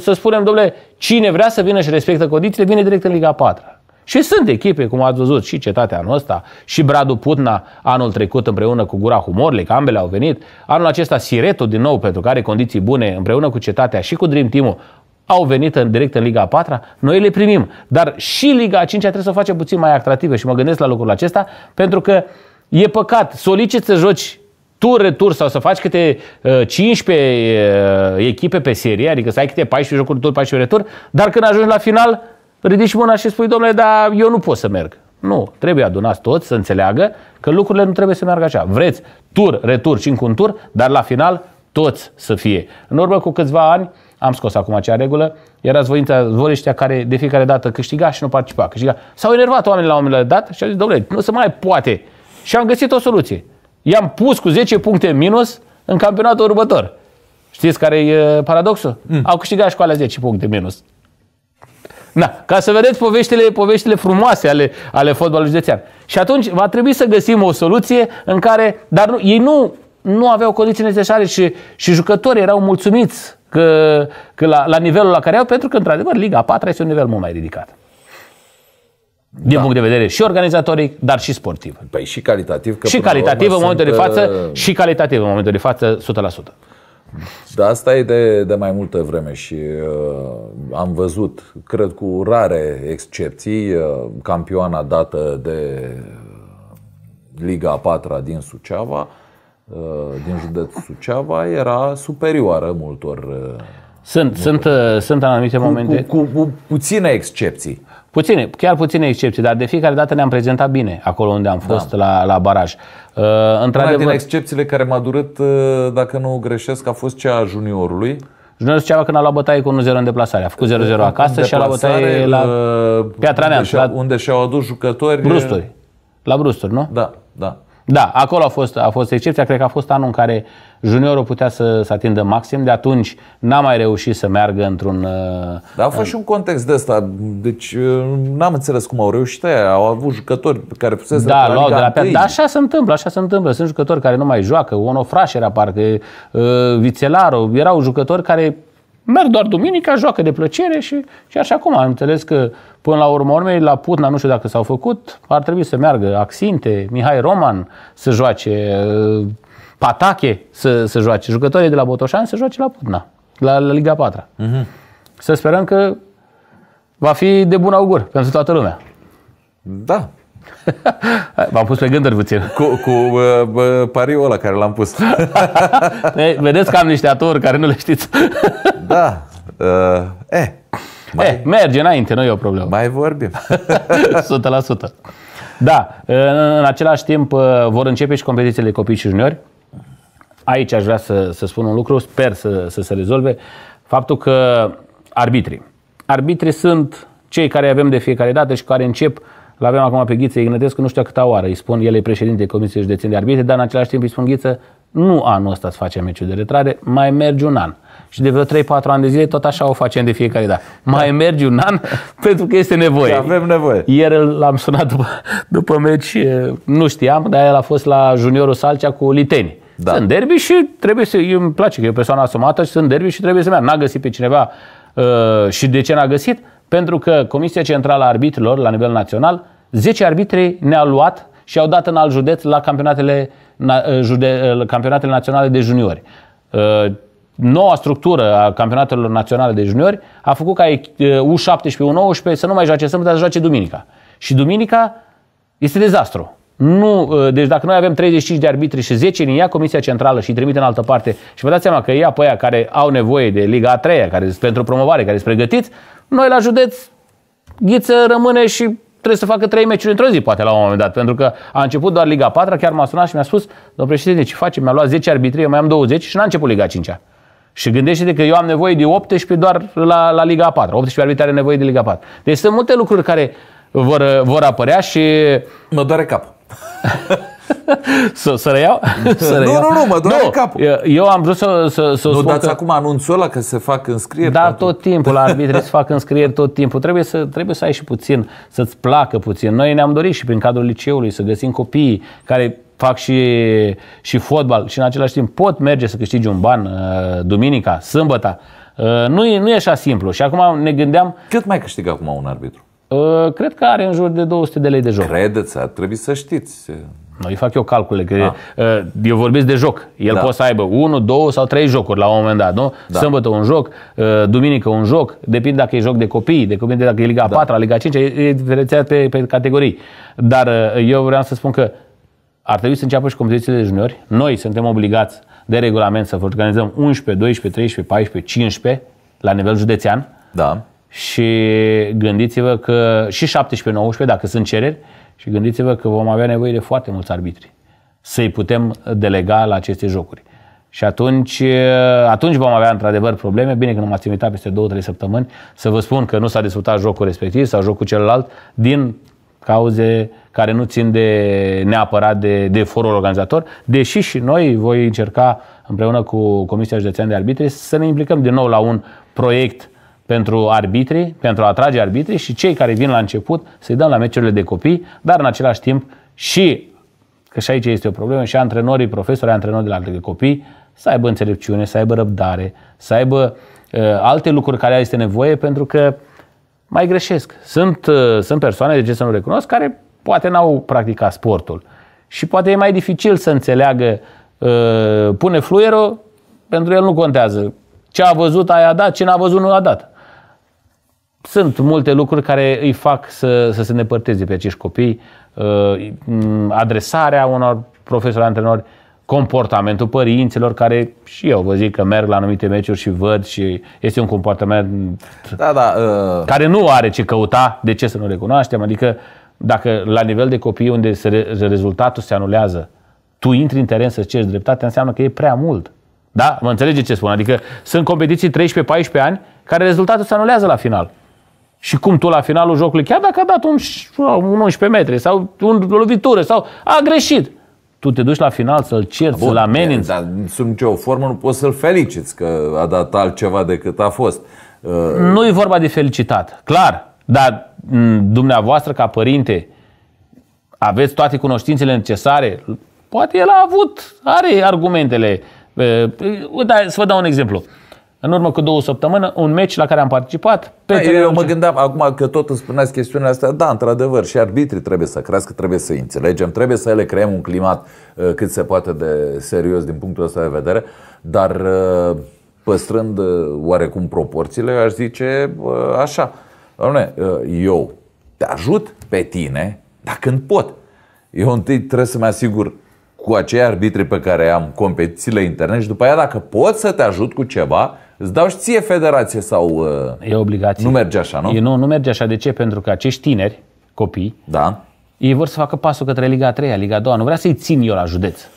să spunem, domnule, cine vrea să vină și respectă condițiile, vine direct în Liga 4. Și sunt echipe, cum ați văzut, și Cetatea noastră și Bradu Putna anul trecut împreună cu Gura Humorlic, ambele au venit. Anul acesta Siretul din nou, pentru că are condiții bune, împreună cu Cetatea și cu Dream team au venit în direct în Liga a 4 noi le primim. Dar și Liga a 5 trebuie să o facem puțin mai atractivă și mă gândesc la lucrul acesta, pentru că e păcat, solicit să joci tur, retur sau să faci câte uh, 15 uh, echipe pe serie, adică să ai câte 14 jocuri tur, 14 retur, dar când ajungi la final, ridici mâna și spui, domnule, dar eu nu pot să merg. Nu, trebuie adunați toți să înțeleagă că lucrurile nu trebuie să meargă așa. Vreți tur, retur și încă un tur, dar la final toți să fie. În urmă cu câțiva ani, am scos acum acea regulă, erați voința zvoreștia care de fiecare dată câștiga și nu participa. Câștiga. S-au enervat oamenii la un moment dat și au zis, domnule, nu se mai poate. Și am găsit o soluție. I-am pus cu 10 puncte minus în campionatul următor. Știți care e uh, paradoxul? Mm. Au câștigat și cu alea 10 puncte minus. Na, ca să vedeți poveștile, poveștile frumoase ale, ale fotbalului județean. Și atunci va trebui să găsim o soluție în care, dar nu, ei nu, nu aveau condiții necesare și, și jucătorii erau mulțumiți că, că la, la nivelul la care au, pentru că, într-adevăr, Liga 4 este un nivel mult mai ridicat. Din da. punct de vedere și organizatoric, dar și sportiv. Păi și calitativ. Că și calitativ în momentul sunt... de față uh, și calitativ în momentul de față 100%. Da, asta e de, de mai multă vreme și uh, am văzut, cred cu rare excepții, uh, campioana dată de uh, Liga 4 patra din Suceava, uh, Uh, din județul Suceava era superioară multor. Uh, sunt, multor. sunt, uh, sunt în anumite momente. Cu, cu, cu puține excepții. Puține, chiar puține excepții, dar de fiecare dată ne-am prezentat bine acolo unde am da. fost da. la, la baraj. Uh, într-adevăr, Una din excepțiile care m-a durat, dacă nu greșesc, a fost cea a juniorului. Juniorul Suceava când a luat bătaie cu 1-0 în deplasare. A făcut 0-0 acasă și a luat bătaie la Piatra Neamț. Unde, unde și-au adus jucători... Brusturi. La Brusturi, nu? Da, da. Da, acolo a fost, a fost excepția. Cred că a fost anul în care juniorul putea să, să atindă maxim. De atunci n-a mai reușit să meargă într-un... Uh, Dar a fost uh, și un context de ăsta. Deci uh, n-am înțeles cum au reușit aia. Au avut jucători care fusese da, la de la pe... Da, așa se întâmplă, așa se întâmplă. Sunt jucători care nu mai joacă. Onofraș era parcă, uh, Vițelaru. Erau jucători care merg doar duminica, joacă de plăcere și, și așa cum am înțeles că până la urmă urmei la Putna, nu știu dacă s-au făcut, ar trebui să meargă Axinte, Mihai Roman să joace, uh, Patache să, să joace, jucătorii de la Botoșani să joace la Putna, la, la Liga 4 uh-huh. Mhm. Să sperăm că va fi de bun augur pentru toată lumea. Da, [LAUGHS] V-am pus pe gânduri puțin. Cu, cu uh, uh, pariul ăla care l-am pus. [LAUGHS] Ei, vedeți că am niște atori care nu le știți. [LAUGHS] da. Uh, eh, mai... eh, merge înainte, nu e o problemă. Mai vorbim. 100%. Da, în același timp uh, vor începe și competițiile copii și juniori. Aici aș vrea să, să spun un lucru, sper să, să se rezolve. Faptul că arbitrii. Arbitrii sunt cei care avem de fiecare dată și care încep uh, L-avem acum pe Ghiță Ignătescu, nu știu câta oară. Îi spun, el e președinte Comisiei Județene de Arbitre, dar în același timp îi spun Ghiță, nu anul ăsta să facem meciul de retrare, mai mergi un an. Și de vreo 3-4 ani de zile tot așa o facem de fiecare dată. Mai da. mergi un an [LAUGHS] pentru că este nevoie. Și avem nevoie. Ieri l-am sunat după, după meci, nu știam, dar el a fost la juniorul Salcea cu Liteni. Da. Sunt derbi și trebuie să... îmi place că e o persoană asumată și sunt derbi și trebuie să meargă. N-a găsit pe cineva uh, și de ce n-a găsit? Pentru că Comisia Centrală a Arbitrilor, la nivel național, 10 arbitri ne-au luat și au dat în alt județ la campionatele, eh, jude, eh, campionatele naționale de juniori. Eh, noua structură a campionatelor naționale de juniori a făcut ca U17, U19 să nu mai joace sâmbătă, să joace duminica. Și duminica este dezastru. Nu, ă, deci dacă noi avem 35 de arbitri și 10 în ea, Comisia Centrală și îi trimite în altă parte și vă dați seama că ia pe aia care au nevoie de Liga a 3 care sunt pentru promovare, care sunt pregătiți, noi la județ Ghiță rămâne și trebuie să facă trei meciuri într-o zi, poate la un moment dat, pentru că a început doar Liga 4, chiar m-a sunat și mi-a spus, domnul președinte, ce face? Mi-a luat 10 arbitri, eu mai am 20 și n-a început Liga 5 -a. Și gândește-te că eu am nevoie de 18 doar la, la Liga 4. 18 arbitri are nevoie de Liga 4. Deci sunt multe lucruri care vor, ă, vor apărea și... Mă doare capul. [LAUGHS] să, să reiau? să reiau? Nu, nu, nu, mă doare nu, capul. Eu am vrut să, să, să nu, spun dați că... acum anunțul ăla că se fac înscrieri. Da, poate. tot timpul la arbitri se fac înscrieri tot timpul. Trebuie să, trebuie să ai și puțin, să-ți placă puțin. Noi ne-am dorit și prin cadrul liceului să găsim copiii care fac și, și fotbal și în același timp pot merge să câștigi un ban uh, duminica, sâmbăta. Uh, nu e, nu e așa simplu. Și acum ne gândeam... Cât mai câștigă acum un arbitru? Uh, cred că are în jur de 200 de lei de joc. Credeți, ar trebui să știți. Nu, îi fac eu calcule, că da. eu vorbesc de joc. El da. poate să aibă 1, 2 sau 3 jocuri la un moment dat, nu? Da. Sâmbătă un joc, uh, duminică un joc, depinde dacă e joc de copii, depinde dacă e Liga da. 4, Liga 5, e diferențiat pe, pe categorii. Dar eu vreau să spun că ar trebui să înceapă și competițiile de juniori. Noi suntem obligați de regulament să organizăm 11, 12, 13, 14, 15 la nivel județean. Da și gândiți-vă că și 17-19, dacă sunt cereri, și gândiți-vă că vom avea nevoie de foarte mulți arbitri să-i putem delega la aceste jocuri. Și atunci, atunci vom avea într-adevăr probleme. Bine că nu m-ați invitat peste 2-3 săptămâni să vă spun că nu s-a disputat jocul respectiv sau jocul celălalt din cauze care nu țin de neapărat de, de forul organizator, deși și noi voi încerca împreună cu Comisia Județeană de Arbitri să ne implicăm din nou la un proiect pentru arbitri, pentru a atrage arbitri și cei care vin la început să-i dăm la meciurile de copii, dar în același timp și, că și aici este o problemă, și antrenorii, profesorii, antrenori de la de copii să aibă înțelepciune, să aibă răbdare, să aibă uh, alte lucruri care este nevoie pentru că mai greșesc. Sunt, uh, sunt persoane, de ce să nu recunosc, care poate n-au practicat sportul și poate e mai dificil să înțeleagă uh, pune fluierul, pentru el nu contează. Ce a văzut aia a dat, ce n-a văzut nu a dat sunt multe lucruri care îi fac să, să se îndepărteze pe acești copii, uh, adresarea unor profesori antrenori, comportamentul părinților care și eu vă zic că merg la anumite meciuri și văd și este un comportament da, da, uh... care nu are ce căuta, de ce să nu recunoaștem, adică dacă la nivel de copii unde se re- rezultatul se anulează, tu intri în teren să ceri dreptate, înseamnă că e prea mult. Da? Mă înțelege ce spun? Adică sunt competiții 13-14 ani care rezultatul se anulează la final și cum tu la finalul jocului, chiar dacă a dat un, un 11 metri sau un, o lovitură sau a greșit, tu te duci la final să-l ceri, să-l ameninți. Dar sub nicio formă nu poți să-l feliciți că a dat altceva decât a fost. Uh, nu e vorba de felicitat, clar. Dar mm, dumneavoastră ca părinte aveți toate cunoștințele necesare? Poate el a avut, are argumentele. Uh, dar să vă dau un exemplu în urmă cu două săptămâni, un meci la care am participat. Da, eu mă ce... gândeam, acum că tot îmi spuneați chestiunea asta, da, într-adevăr, și arbitrii trebuie să crească, trebuie să înțelegem, trebuie să le creăm un climat uh, cât se poate de serios din punctul ăsta de vedere, dar uh, păstrând uh, oarecum proporțiile, aș zice așa, doamne, eu te ajut pe tine, dar când pot. Eu întâi trebuie să mă asigur cu acei arbitri pe care am competițiile interne și după aia dacă pot să te ajut cu ceva, Îți dau și ție federație sau... Uh, e obligație. Nu merge așa, nu? E, nu, nu merge așa. De ce? Pentru că acești tineri, copii, da. ei vor să facă pasul către Liga 3, Liga 2. Nu vrea să-i țin eu la județ.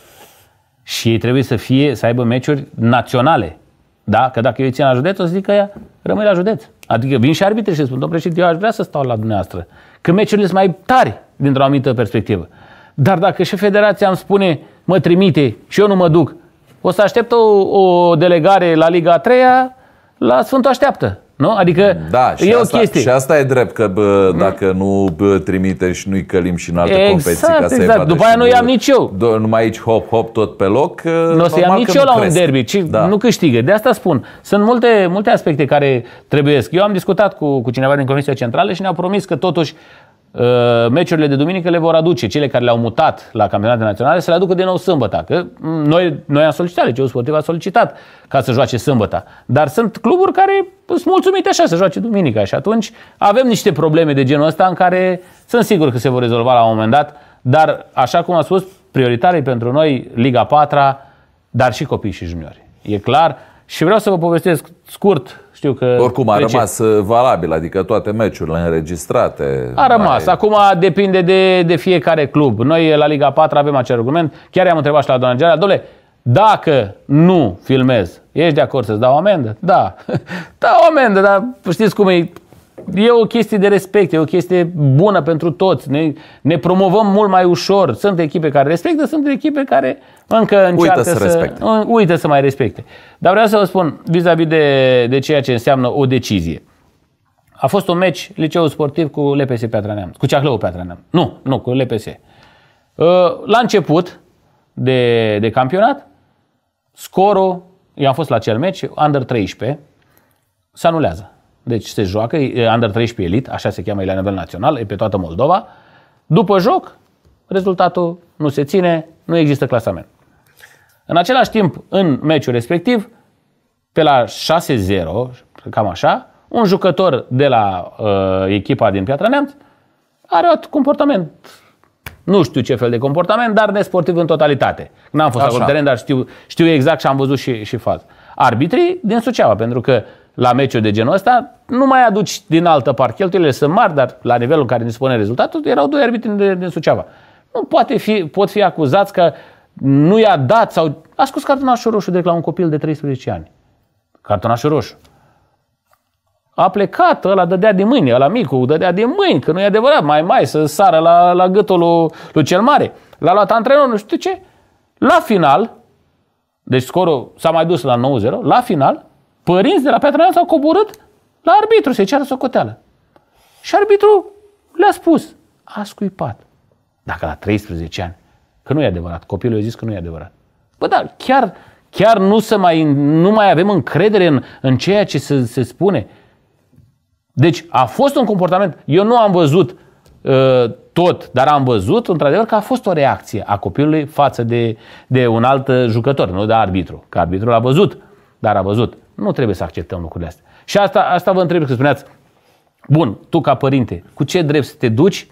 Și ei trebuie să fie, să aibă meciuri naționale. Da? Că dacă eu îi țin la județ, o să zic că ea rămâi la județ. Adică vin și arbitri și spun, domnule președinte, eu aș vrea să stau la dumneavoastră. Că meciurile sunt mai tari dintr-o anumită perspectivă. Dar dacă și federația îmi spune, mă trimite și eu nu mă duc, o să așteptă o, o delegare la Liga a treia, la Sfântul Așteaptă. Nu? Adică da, și e asta, o chestie. Și asta e drept, că bă, dacă nu bă, trimite și nu-i călim și în alte exact, competiții ca exact. să După aia nu i-am nici eu. Do- numai aici hop, hop, tot pe loc. Nu o să i nici eu la un derby, ci da. nu câștigă. De asta spun. Sunt multe, multe aspecte care trebuiesc. Eu am discutat cu, cu cineva din Comisia Centrală și ne-a promis că totuși Uh, meciurile de duminică le vor aduce. Cele care le-au mutat la campionate naționale să le aducă din nou sâmbătă. Că mm, noi, noi am solicitat, ce deci Sportiv a solicitat ca să joace sâmbătă. Dar sunt cluburi care sunt mulțumite așa să joace duminica și atunci avem niște probleme de genul ăsta în care sunt sigur că se vor rezolva la un moment dat, dar așa cum am spus, prioritarii pentru noi Liga 4 dar și copii și juniori. E clar. Și vreau să vă povestesc scurt știu că Oricum a trece. rămas uh, valabil, adică toate meciurile înregistrate. A rămas. Mai... Acum depinde de, de fiecare club. Noi uh, la Liga 4 avem acel argument. Chiar i-am întrebat și la doamna Gerard. dole. dacă nu filmez, ești de acord să-ți dau amendă? Da. [LAUGHS] da, o amendă, dar știți cum e e o chestie de respect, e o chestie bună pentru toți. Ne, ne promovăm mult mai ușor. Sunt echipe care respectă, sunt echipe care încă încearcă uită să, să respecte. uită să mai respecte. Dar vreau să vă spun vis-a-vis de, de ceea ce înseamnă o decizie. A fost un meci liceul sportiv cu LPS Piatra Neamț, cu Ceahlău Piatra Neamț. Nu, nu, cu LPS. Uh, la început de, de campionat, scorul, eu am fost la acel meci, under 13, se anulează. Deci se joacă, e Under 13 Elite, așa se cheamă, e la nivel național, e pe toată Moldova. După joc, rezultatul nu se ține, nu există clasament. În același timp, în meciul respectiv, pe la 6-0, cam așa, un jucător de la uh, echipa din Piatra Neamț are un comportament. Nu știu ce fel de comportament, dar nesportiv în totalitate. N-am fost acolo teren, dar știu, știu exact și am văzut și, și fază. Arbitrii din Suceava, pentru că uh, la meciul de genul ăsta, nu mai aduci din altă parte. Cheltuielile sunt mari, dar la nivelul în care ne spune rezultatul, erau doi arbitri din, din Suceava. Nu poate fi, pot fi acuzați că nu i-a dat sau a scos cartonașul roșu de la un copil de 13 ani. Cartonașul roșu. A plecat, ăla dădea de mâini, ăla micul dădea de mâini, că nu e adevărat, mai mai să sară la, la gâtul lui, lui cel mare. L-a luat antrenor, nu știu ce. La final, deci scorul s-a mai dus la 9-0, la final părinți de la Piatra Neamț au coborât la arbitru să-i ceară socoteală. Și arbitru le-a spus, a scuipat. Dacă la 13 ani, că nu e adevărat, copilul a zis că nu e adevărat. Bă, da, chiar, chiar nu, să mai, nu mai avem încredere în, în ceea ce se, se spune. Deci a fost un comportament, eu nu am văzut uh, tot, dar am văzut într-adevăr că a fost o reacție a copilului față de, de un alt jucător, nu de arbitru, că arbitrul a văzut, dar a văzut. Nu trebuie să acceptăm lucrurile astea. Și asta, asta vă întreb, că spuneați, bun, tu ca părinte, cu ce drept să te duci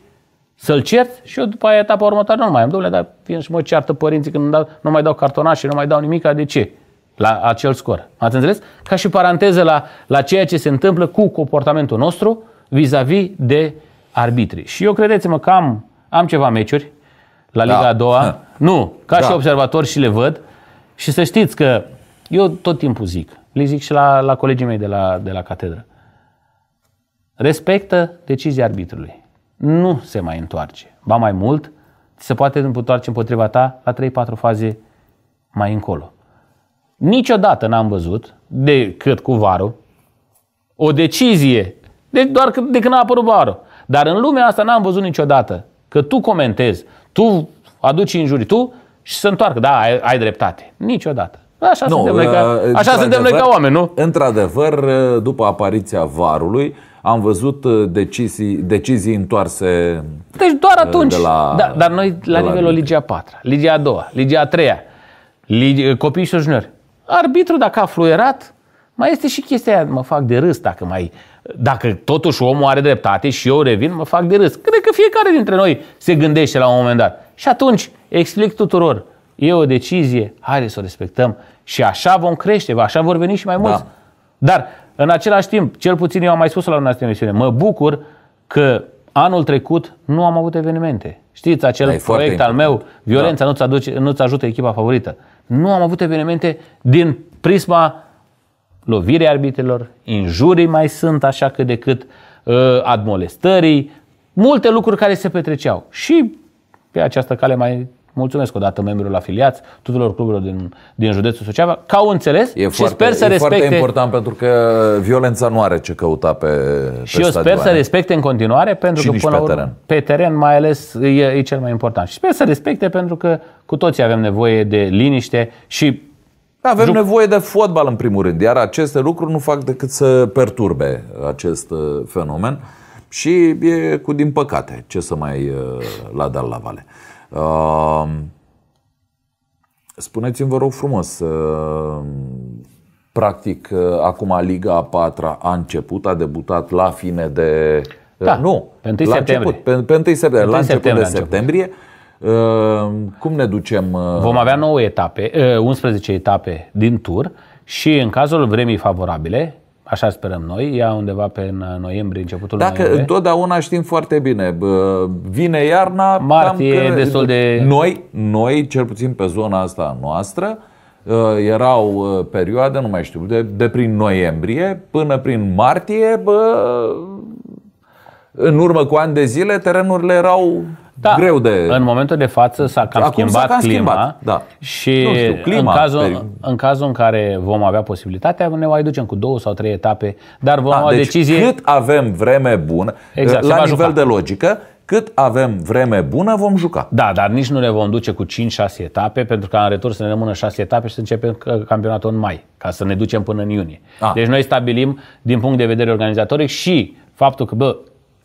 să-l cerți și eu după aia etapa următoare nu mai am. Domnule, dar vin și mă ceartă părinții când dau, nu mai dau cartonașe, nu mai dau nimic, de ce? La acel scor. Ați înțeles? Ca și paranteză la, la ceea ce se întâmplă cu comportamentul nostru vis-a-vis de arbitri. Și eu credeți-mă că am, am ceva meciuri la da. Liga da. a doua. [LAUGHS] Nu, ca da. și observator și le văd. Și să știți că eu tot timpul zic, le zic și la, la colegii mei de la, de la catedră. Respectă decizia arbitrului. Nu se mai întoarce. Ba mai mult, se poate întoarce împotriva ta la 3-4 faze mai încolo. Niciodată n-am văzut, decât cu varul, o decizie, de doar de când a apărut varul. Dar în lumea asta n-am văzut niciodată că tu comentezi, tu aduci injurii, tu și se întoarcă. Da, ai, ai dreptate. Niciodată. Așa, nu, suntem, noi ca, uh, așa suntem noi ca oameni, nu? Într-adevăr, uh, după apariția varului, am văzut uh, decizii, decizii întoarse Deci doar atunci. De la, da, dar noi la nivelul la Ligia 4, Ligia 2, Ligia 3, Ligia, copiii și juniori. Arbitru, dacă a fluierat, mai este și chestia aia, mă fac de râs dacă mai... Dacă totuși omul are dreptate și eu revin, mă fac de râs. Cred că fiecare dintre noi se gândește la un moment dat. Și atunci explic tuturor E o decizie, haide să o respectăm și așa vom crește, așa vor veni și mai mulți. Da. Dar, în același timp, cel puțin eu am mai spus la una emisiune, mă bucur că anul trecut nu am avut evenimente. Știți, acel da, proiect al meu, da. violența da. nu-ți, aduce, nu-ți ajută echipa favorită. Nu am avut evenimente din prisma lovirii arbitrilor, injurii mai sunt așa cât de cât, uh, admolestării, multe lucruri care se petreceau. Și pe această cale mai Mulțumesc odată membrilor afiliați, tuturor cluburilor din, din județul Suceava, că au înțeles e și foarte, sper să e respecte. foarte important pentru că violența nu are ce căuta pe, pe Și eu sper să respecte în continuare pentru și că până pe, urmă, teren. pe teren mai ales e, e cel mai important. Și sper să respecte pentru că cu toții avem nevoie de liniște și avem Juc... nevoie de fotbal în primul rând, iar aceste lucruri nu fac decât să perturbe acest uh, fenomen și e cu din păcate ce să mai uh, la dal la vale. Spuneți-mi, vă rog frumos, practic, acum Liga a patra a început, a debutat la fine de... Da, nu, pe 1 la septembrie. Început, pe, pe 1 septembrie, pe 1 la început septembrie de septembrie. Cum ne ducem? Uh, Vom avea 9 etape, 11 uh, etape din tur și în cazul vremii favorabile, Așa sperăm noi, ea undeva pe în uh, noiembrie, începutul Dacă noiembrie. întotdeauna știm foarte bine, vine iarna, martie cam că destul de noi, noi cel puțin pe zona asta noastră, uh, erau uh, perioade, nu mai știu, de, de prin noiembrie până prin martie, bă, în urmă cu ani de zile, terenurile erau da, greu de... În momentul de față s-a cam Acum schimbat s-a cam clima schimbat, da. și nu știu, clima, în, cazul, peri... în cazul în care vom avea posibilitatea, ne mai ducem cu două sau trei etape, dar vom da, avea deci decizie... cât avem vreme bună, exact, la nivel juca. de logică, cât avem vreme bună, vom juca. Da, dar nici nu ne vom duce cu 5-6 etape, pentru că în retur să ne rămână 6 etape și să începem campionatul în mai, ca să ne ducem până în iunie. A. Ah. Deci noi stabilim, din punct de vedere organizatoric, și faptul că, bă,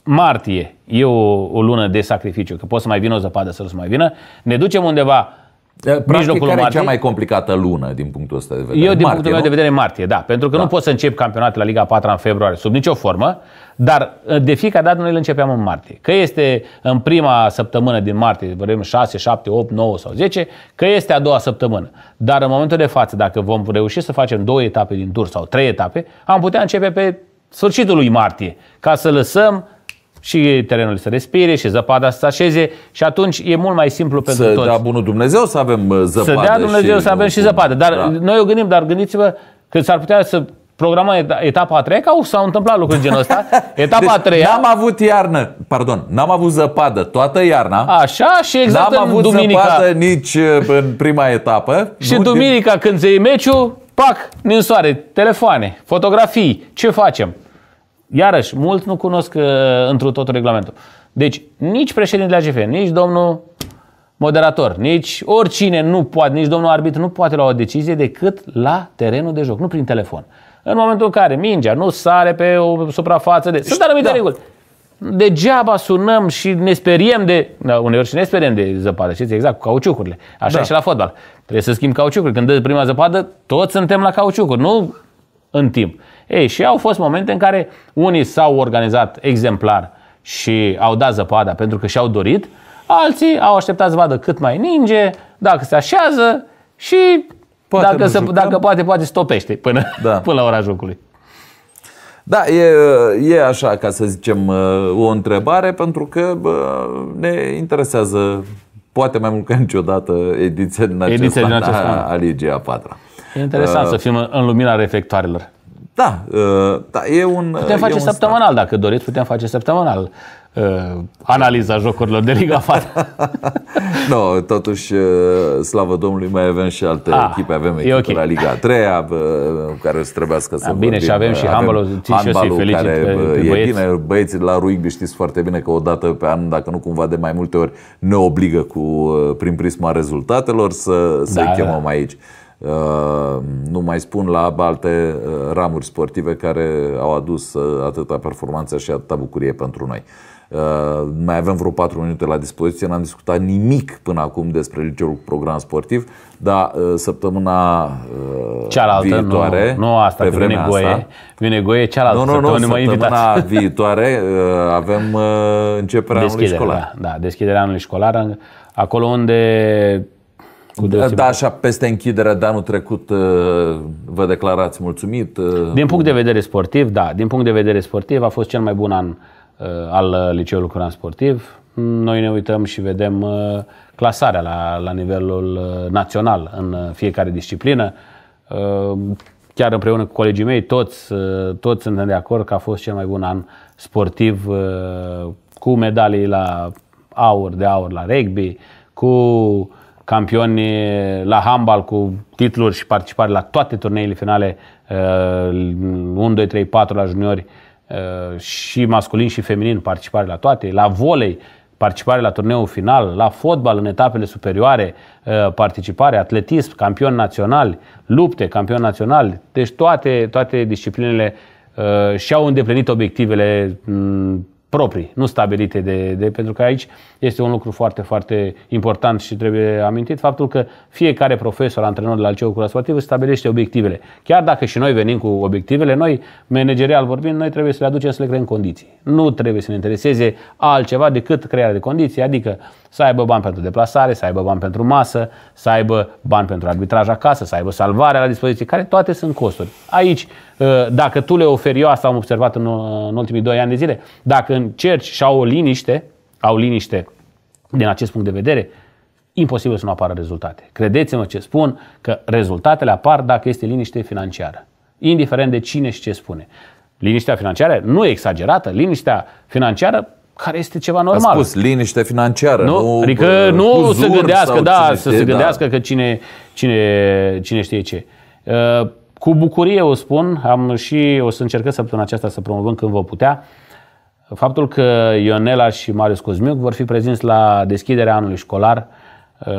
martie e o, o lună de sacrificiu, că poate să mai vină o zăpadă, să nu mai vină. Ne ducem undeva eh, Practic, mijlocul care e cea mai complicată lună din punctul ăsta de vedere? Eu, din martie, punctul meu de vedere, martie, da. Pentru că da. nu poți să încep campionatul la Liga 4 în februarie, sub nicio formă, dar eh, de fiecare dată noi îl începeam în martie. Că este în prima săptămână din martie, vorbim 6, 7, 8, 9 sau 10, că este a doua săptămână. Dar în momentul de față, dacă vom reuși să facem două etape din tur sau trei etape, am putea începe pe sfârșitul lui martie, ca să lăsăm și terenul să respire, și zăpada să se așeze și atunci e mult mai simplu pentru să toți. Să dea bunul Dumnezeu să avem zăpadă. Uh, să dea Dumnezeu și, să avem și zăpadă. Dar da. noi o gândim, dar gândiți-vă că s-ar putea să programăm etapa a treia, ca s-au întâmplat lucruri genul ăsta. [LAUGHS] Etapa deci, a treia... N-am avut iarnă, pardon, n-am avut zăpadă toată iarna. Așa și exact N-am avut duminica. zăpadă nici uh, în prima etapă. Și nu, duminica din... când se iei meciul, pac, din soare, telefoane, fotografii, ce facem? Iarăși, mulți nu cunosc uh, întru totul regulamentul. Deci, nici președintele AGF, nici domnul moderator, nici oricine nu poate, nici domnul arbitru nu poate lua o decizie decât la terenul de joc, nu prin telefon. În momentul în care mingea nu sare pe o suprafață de... Sunt da. anumite da. reguli. Degeaba sunăm și ne speriem de... Da, uneori și ne speriem de zăpadă, știți exact, cu cauciucurile. Așa da. și la fotbal. Trebuie să schimb cauciucuri. Când dă prima zăpadă, toți suntem la cauciucuri, nu în timp. Ei, și au fost momente în care unii s-au organizat exemplar și au dat zăpada pentru că și-au dorit, alții au așteptat să vadă cât mai ninge, dacă se așează și poate dacă, se, dacă poate, poate stopește până, da. [LAUGHS] până la ora jocului. Da, e, e așa, ca să zicem, uh, o întrebare, pentru că ne interesează poate mai mult ca niciodată ediția din acest ediția an, din acest an. a, a Ligii a patra. E interesant uh, să fim în lumina reflectoarelor. Da, uh, da e un. Putem face un săptămânal, start. dacă doriți, putem face săptămânal uh, analiza jocurilor de Liga Fata. nu, [LAUGHS] no, totuși, uh, slavă Domnului, mai avem și alte ah, echipe. Avem echipa okay. la Liga 3, care o să trebuiască să. Ah, bine, vorbim. și avem și handbalul, țin și eu să felicit care pe, e bine. Băieții la rugby știți foarte bine că o dată pe an, dacă nu cumva de mai multe ori, ne obligă cu, prin prisma rezultatelor să, să-i da, chemăm da. aici. Uh, nu mai spun la alte uh, ramuri sportive care au adus uh, atâta performanță și atâta bucurie pentru noi. Mai avem vreo 4 minute la dispoziție, n-am discutat nimic până acum despre liceul program sportiv, dar săptămâna cealaltă, viitoare, nu, nu asta, pe vremea vine goie, asta, vine goie cealaltă, nu, nu, nu, săptămâna, săptămâna [LAUGHS] viitoare avem începerea deschiderea, anului școlar. Da, da, deschiderea anului școlar, acolo unde cu da, așa, peste închiderea de anul trecut uh, vă declarați mulțumit? Uh. Din punct de vedere sportiv, da. Din punct de vedere sportiv a fost cel mai bun an uh, al Liceului Curan Sportiv. Noi ne uităm și vedem clasarea la, la nivelul național în fiecare disciplină. Chiar împreună cu colegii mei, toți, toți suntem de acord că a fost cel mai bun an sportiv cu medalii la aur, de aur la rugby, cu campioni la handbal cu titluri și participare la toate turneile finale 1, 2, 3, 4 la juniori uh, și masculin și feminin participare la toate, la volei participare la turneul final, la fotbal în etapele superioare, uh, participare, atletism, campion național, lupte, campion național. Deci toate, toate disciplinele uh, și-au îndeplinit obiectivele mm, proprii, nu stabilite de, de... Pentru că aici este un lucru foarte, foarte important și trebuie amintit faptul că fiecare profesor, antrenor de la Liceul Cura Sportiv stabilește obiectivele. Chiar dacă și noi venim cu obiectivele, noi, managerial vorbind, noi trebuie să le aducem să le creăm condiții. Nu trebuie să ne intereseze altceva decât crearea de condiții, adică să aibă bani pentru deplasare, să aibă bani pentru masă, să aibă bani pentru arbitraj acasă, să aibă salvarea la dispoziție, care toate sunt costuri. Aici, uh, dacă tu le oferi, eu asta am observat în, în ultimii doi ani de zile, dacă încerci și au o liniște, au liniște din acest punct de vedere, imposibil să nu apară rezultate. Credeți-mă ce spun, că rezultatele apar dacă este liniște financiară, indiferent de cine și ce spune. Liniștea financiară nu e exagerată, liniștea financiară care este ceva normal. A spus liniște financiară. Nu, nu adică nu să gândească, da, cine să se gândească da. că cine, cine, cine știe ce. Uh, cu bucurie o spun, am și o să încercăm săptămâna aceasta să promovăm când vă putea, faptul că Ionela și Marius Cosmiuc vor fi prezenți la deschiderea anului școlar uh,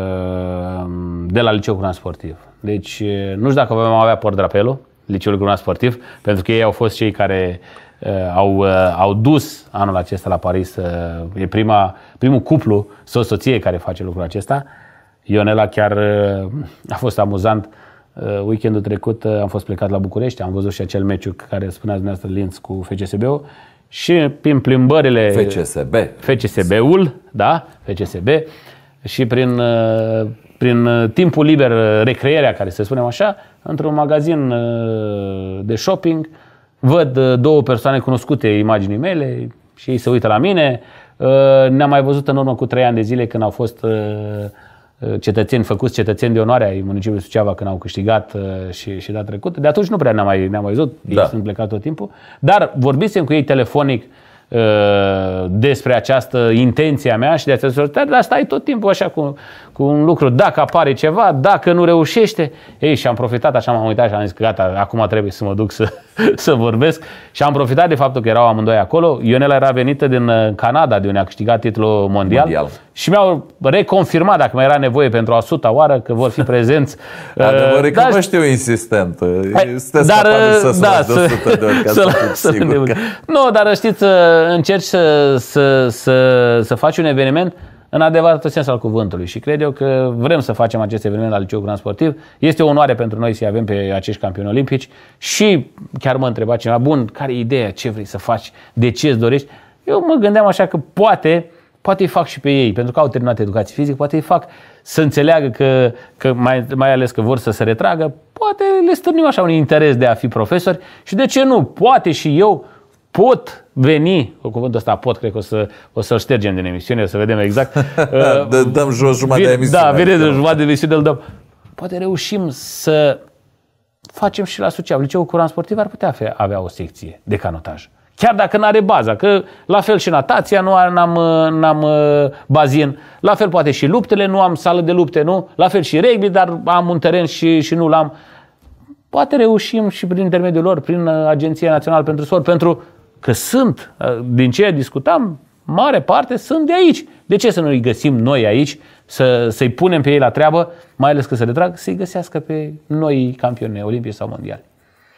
de la Liceul Curan Sportiv. Deci uh, nu știu dacă vom avea drapelul Liceul Curan Sportiv, pentru că ei au fost cei care Uh, au, uh, au dus anul acesta la Paris. Uh, e prima, primul cuplu, soț soție care face lucrul acesta. Ionela chiar a fost amuzant. Weekendul trecut am fost plecat la București, am văzut și acel meci care spunea dumneavoastră Linz cu FCSB-ul și prin plimbările FCSB. FCSB-ul, da, FCSB și prin, prin timpul liber, recreerea care se spunem așa, într-un magazin de shopping, Văd uh, două persoane cunoscute imaginii mele și ei se uită la mine. Uh, ne-am mai văzut în urmă cu trei ani de zile când au fost uh, cetățeni făcuți, cetățeni de onoare ai municipiului Suceava când au câștigat și, și dat trecut. De atunci nu prea ne-am mai, ne-am mai văzut, ei da. sunt plecat tot timpul. Dar vorbisem cu ei telefonic despre această intenție a mea și de această dar stai tot timpul așa cu, cu un lucru, dacă apare ceva, dacă nu reușește. Ei, și am profitat, așa m-am uitat și am zis că gata, acum trebuie să mă duc să, [LAUGHS] să vorbesc. Și am profitat de faptul că erau amândoi acolo. Ionela era venită din uh, Canada, de unde a câștigat titlul mondial. mondial. Și mi-au reconfirmat, dacă mai era nevoie pentru a suta oară, că vor fi prezenți. Adevăr, [LAUGHS] că da, uh, da știu insistent. Hai, dar, să uh, da, să, să, de ori, ca [LAUGHS] să, să, să că... Nu, dar știți, încerci să, să, să, să faci un eveniment în adevărat sens al cuvântului și cred eu că vrem să facem acest eveniment la Liceul Grand Sportiv. Este o onoare pentru noi să-i avem pe acești campioni olimpici și chiar mă întreba cineva, bun, care e ideea, ce vrei să faci, de ce îți dorești? Eu mă gândeam așa că poate, poate îi fac și pe ei, pentru că au terminat educație fizică, poate îi fac să înțeleagă că, că mai, mai ales că vor să se retragă, poate le stârnim așa un interes de a fi profesori și de ce nu, poate și eu pot veni, cu cuvântul ăsta pot, cred că o, să, o să-l ștergem din emisiune, o să vedem exact. [LAUGHS] Uh, Dă, dăm jos jumătate de emisiune. Da, vine adică de jumătate de emisiune, îl dăm. Poate reușim să facem și la Suceava. Liceul Curan Sportiv ar putea avea o secție de canotaj. Chiar dacă nu are baza, că la fel și natația nu are, n-am, uh, n-am uh, bazin, la fel poate și luptele, nu am sală de lupte, nu? La fel și rugby, dar am un teren și, și nu l-am. Poate reușim și prin intermediul lor, prin Agenția Națională pentru Sport, pentru Că sunt, din ce discutam, mare parte sunt de aici. De ce să nu îi găsim noi aici, să, să-i punem pe ei la treabă, mai ales că se retrag, să-i găsească pe noi campioni olimpici sau mondiali?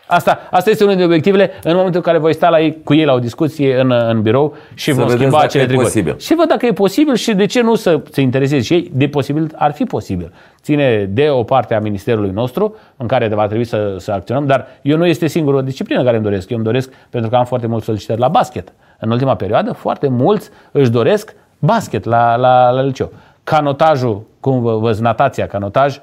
Asta, asta este unul din obiectivele în momentul în care voi sta la ei, cu ei la o discuție în, în birou și să vom schimba acele tricuri. Posibil. Și văd dacă e posibil și de ce nu să se intereseze și ei. De posibil ar fi posibil. Ține de o parte a ministerului nostru în care va trebui să, să acționăm, dar eu nu este singura disciplină care îmi doresc. Eu îmi doresc pentru că am foarte mult solicitări la basket. În ultima perioadă, foarte mulți își doresc basket la, la, la liceu. Canotajul, cum vă, văz, natația, canotaj,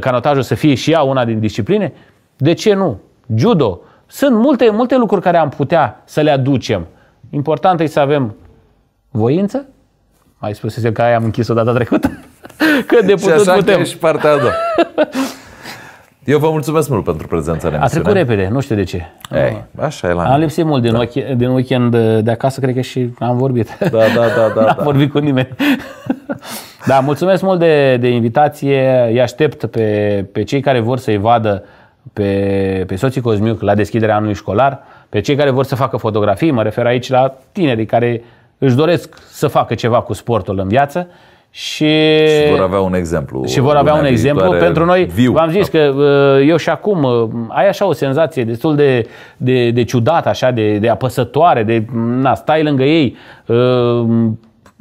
canotajul să fie și ea una din discipline, de ce nu? judo. Sunt multe, multe lucruri care am putea să le aducem. Important e să avem voință. Mai spus că aia am închis-o data trecută. [LAUGHS] Că de putut și așa putem. Și partea a doua. [LAUGHS] Eu vă mulțumesc mult pentru prezența în A trecut repede, nu știu de ce. Ei, așa e la Am lipsit mult din, da. ochi, din weekend de acasă, cred că și am vorbit. Da, da, da. da [LAUGHS] N-am da. vorbit cu nimeni. da, mulțumesc mult de, de invitație. Îi aștept pe, pe cei care vor să-i vadă pe, pe soții Cosmiuc la deschiderea anului școlar, pe cei care vor să facă fotografii, mă refer aici la tinerii care își doresc să facă ceva cu sportul în viață și, și vor avea un exemplu. Și vor avea un exemplu pentru noi. Viu. V-am zis că uh, eu și acum uh, ai așa o senzație destul de, de, de ciudată, așa, de, de apăsătoare, de na, stai lângă ei, uh,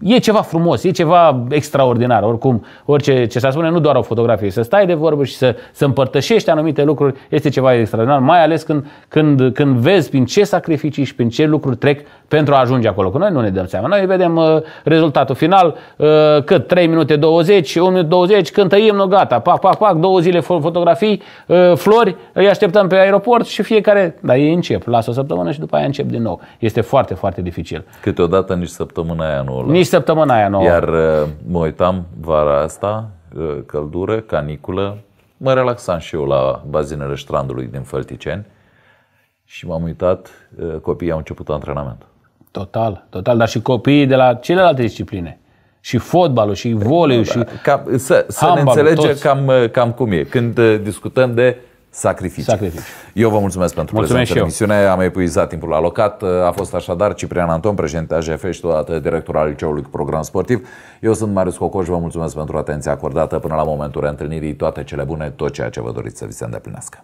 E ceva frumos, e ceva extraordinar. Oricum, orice ce se spune, nu doar o fotografie. Să stai de vorbă și să, să împărtășești anumite lucruri este ceva extraordinar, mai ales când, când, când vezi prin ce sacrificii și prin ce lucruri trec pentru a ajunge acolo. Că noi nu ne dăm seama. Noi vedem uh, rezultatul final, uh, cât 3 minute 20, 1 minut 20, când imnul, gata, pac, pac, pac, două zile fotografii, uh, flori, îi așteptăm pe aeroport și fiecare, dar ei încep, lasă o săptămână și după aia încep din nou. Este foarte, foarte dificil. Câteodată nici săptămâna aia nu o lasă. Nici săptămâna aia nouă. Iar uh, mă uitam vara asta, uh, căldură, caniculă, mă relaxam și eu la bazinele strandului din Fălticeni și m-am uitat, uh, copiii au început antrenamentul. Total, total, dar și copiii de la celelalte discipline. Și fotbalul, și voleiul, și cam, Să, să ne înțelegem cam, cam cum e. Când discutăm de sacrificii. Sacrifici. Eu vă mulțumesc pentru mulțumesc prezentă în emisiune. Am epuizat timpul alocat. A fost așadar Ciprian Anton, președinte AJF și totodată director al Liceului cu Program Sportiv. Eu sunt Marius Cocoș, vă mulțumesc pentru atenția acordată până la momentul reîntâlnirii. Toate cele bune, tot ceea ce vă doriți să vi se îndeplinească.